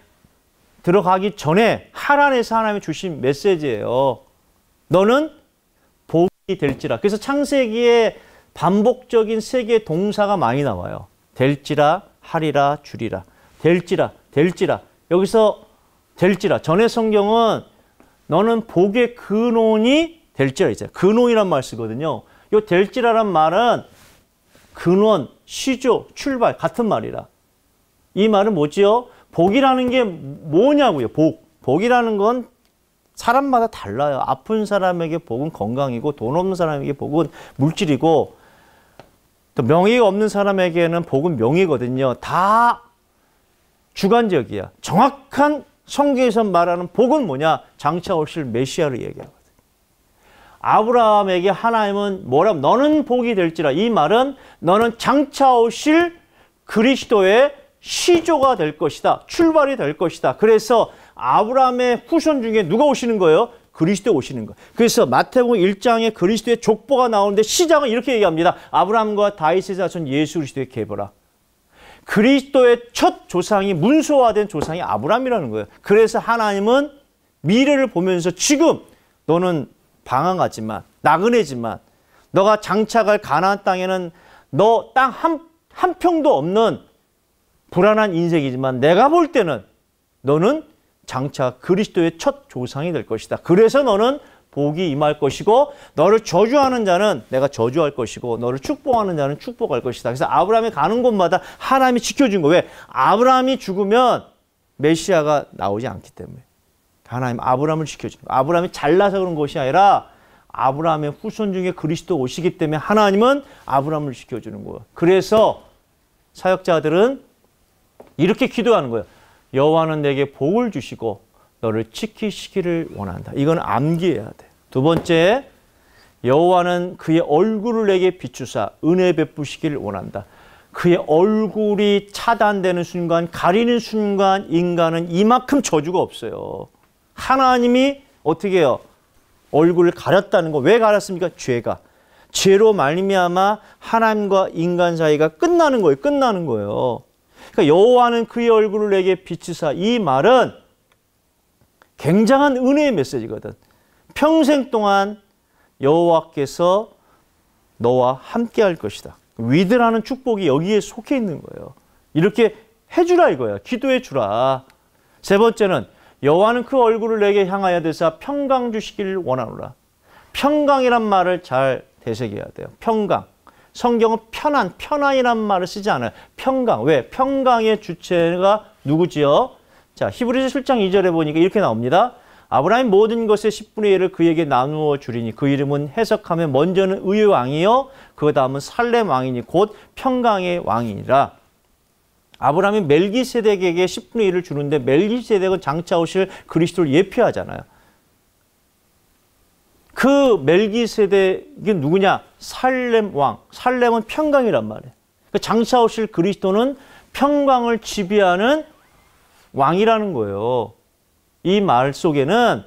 들어가기 전에 하란에서 하나님이 주신 메시지예요. 너는 복이 될지라. 그래서 창세기에 반복적인 세계 동사가 많이 나와요. 될지라, 하리라, 주리라. 될지라. 될지라. 여기서 될지라. 전의 성경은 너는 복의 근원이 될지라 이제 근원이란 말 쓰거든요. 이 될지라란 말은 근원, 시조, 출발 같은 말이라. 이 말은 뭐지요? 복이라는 게 뭐냐고요. 복. 복이라는 건 사람마다 달라요. 아픈 사람에게 복은 건강이고 돈 없는 사람에게 복은 물질이고 또명의가 없는 사람에게는 복은 명의거든요다 주관적이야. 정확한 성경에서 말하는 복은 뭐냐? 장차 오실 메시아를 얘기하거든. 아브라함에게 하나님은 뭐라 너는 복이 될지라 이 말은 너는 장차 오실 그리스도의 시조가 될 것이다. 출발이 될 것이다. 그래서 아브라함의 후손 중에 누가 오시는 거예요? 그리스도 오시는 거. 그래서 마태복음 1장에 그리스도의 족보가 나오는데 시장은 이렇게 얘기합니다. 아브라함과 다윗의 자손 예수 그리스도의 계보라. 그리스도의 첫 조상이 문서화된 조상이 아브라함이라는 거예요. 그래서 하나님은 미래를 보면서 지금 너는 방황 같지만 나그네지만 너가 장차갈 가나안 땅에는 너 땅 한 한 평도 없는 불안한 인생이지만 내가 볼 때는 너는 장차 그리스도의 첫 조상이 될 것이다. 그래서 너는 복이 임할 것이고 너를 저주하는 자는 내가 저주할 것이고 너를 축복하는 자는 축복할 것이다. 그래서 아브라함이 가는 곳마다 하나님이 지켜준 거. 왜? 아브라함이 죽으면 메시아가 나오지 않기 때문에. 하나님 아브라함을 지켜준 거. 아브라함이 잘나서 그런 것이 아니라 아브라함의 후손 중에 그리스도 오시기 때문에 하나님은 아브라함을 지켜주는 거예요. 그래서 사역자들은 이렇게 기도하는 거예요. 여호와는 내게 복을 주시고 너를 지키시기를 원한다. 이건 암기해야 돼. 두 번째, 여호와는 그의 얼굴을 내게 비추사 은혜 베푸시기를 원한다. 그의 얼굴이 차단되는 순간, 가리는 순간 인간은 이만큼 저주가 없어요. 하나님이 어떻게 해요? 얼굴을 가렸다는 거. 왜 가렸습니까? 죄가. 죄로 말미암아 하나님과 인간 사이가 끝나는 거예요. 끝나는 거예요. 그러니까 여호와는 그의 얼굴을 내게 비치사 이 말은 굉장한 은혜의 메시지거든. 평생 동안 여호와께서 너와 함께 할 것이다. 위드라는 축복이 여기에 속해 있는 거예요. 이렇게 해주라 이거야. 기도해 주라. 세 번째는 여호와는 그 얼굴을 내게 향하여 대사 평강 주시길 원하노라. 평강이란 말을 잘 되새겨야 돼요. 평강. 성경은 편안, 편안이란 말을 쓰지 않아요. 평강. 왜? 평강의 주체가 누구지요? 자, 히브리서 7장 2절에 보니까 이렇게 나옵니다. 아브라함 모든 것의 10분의 1을 그에게 나누어 주리니 그 이름은 해석하면 먼저는 의의 왕이요 그 다음은 살렘 왕이니 곧 평강의 왕이라. 아브라함이 멜기세덱에게 10분의 1을 주는데 멜기세덱은 장차 오실 그리스도를 예표하잖아요. 그 멜기세덱이 누구냐? 살렘 왕. 살렘은 평강이란 말이에요. 그러니까 장차 오실 그리스도는 평강을 지배하는 왕이라는 거예요. 이 말 속에는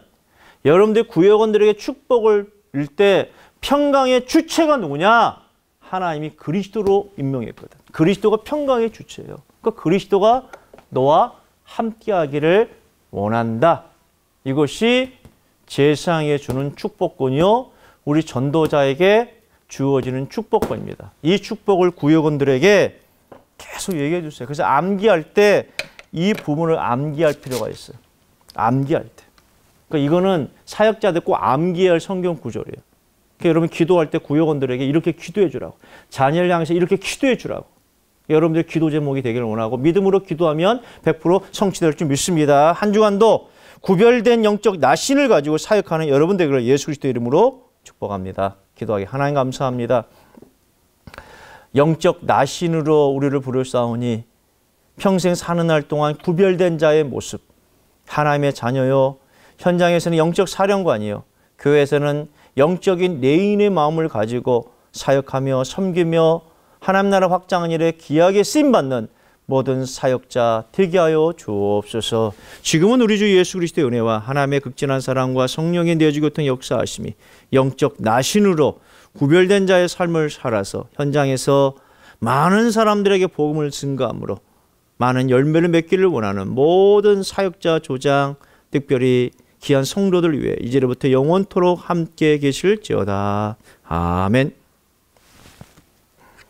여러분들 구역원들에게 축복을 줄때 평강의 주체가 누구냐? 하나님이 그리스도로 임명했거든. 그리스도가 평강의 주체예요. 그러니까 그리스도가 너와 함께하기를 원한다. 이것이 제상에 주는 축복권이요. 우리 전도자에게 주어지는 축복권입니다. 이 축복을 구역원들에게 계속 얘기해 주세요. 그래서 암기할 때이 부분을 암기할 필요가 있어요. 암기할 때. 그러니까 이거는 사역자들 꼭 암기할 성경 구절이에요. 그러니까 여러분 기도할 때 구역원들에게 이렇게 기도해 주라고. 자녀를 향해서 이렇게 기도해 주라고. 그러니까 여러분들 기도 제목이 되기를 원하고 믿음으로 기도하면 100% 성취될 줄 믿습니다. 한 주간도 구별된 영적 나신을 가지고 사역하는 여러분 되기 예수 그리스도 이름으로 축복합니다. 기도하기 하나님 감사합니다. 영적 나신으로 우리를 부를 싸우니 평생 사는 날 동안 구별된 자의 모습. 하나님의 자녀요. 현장에서는 영적 사령관이요. 교회에서는 영적인 내인의 마음을 가지고 사역하며 섬기며 하나님 나라 확장한 일에 기하게 쓰임 받는 모든 사역자 되게 하여 주옵소서. 지금은 우리 주 예수 그리스도의 은혜와 하나님의 극진한 사랑과 성령의 내주 교통 역사하심이 영적 나신으로 구별된 자의 삶을 살아서 현장에서 많은 사람들에게 복음을 증가함으로 많은 열매를 맺기를 원하는 모든 사역자 조장 특별히 귀한 성도들 위해 이제로부터 영원토록 함께 계실지어다. 아멘.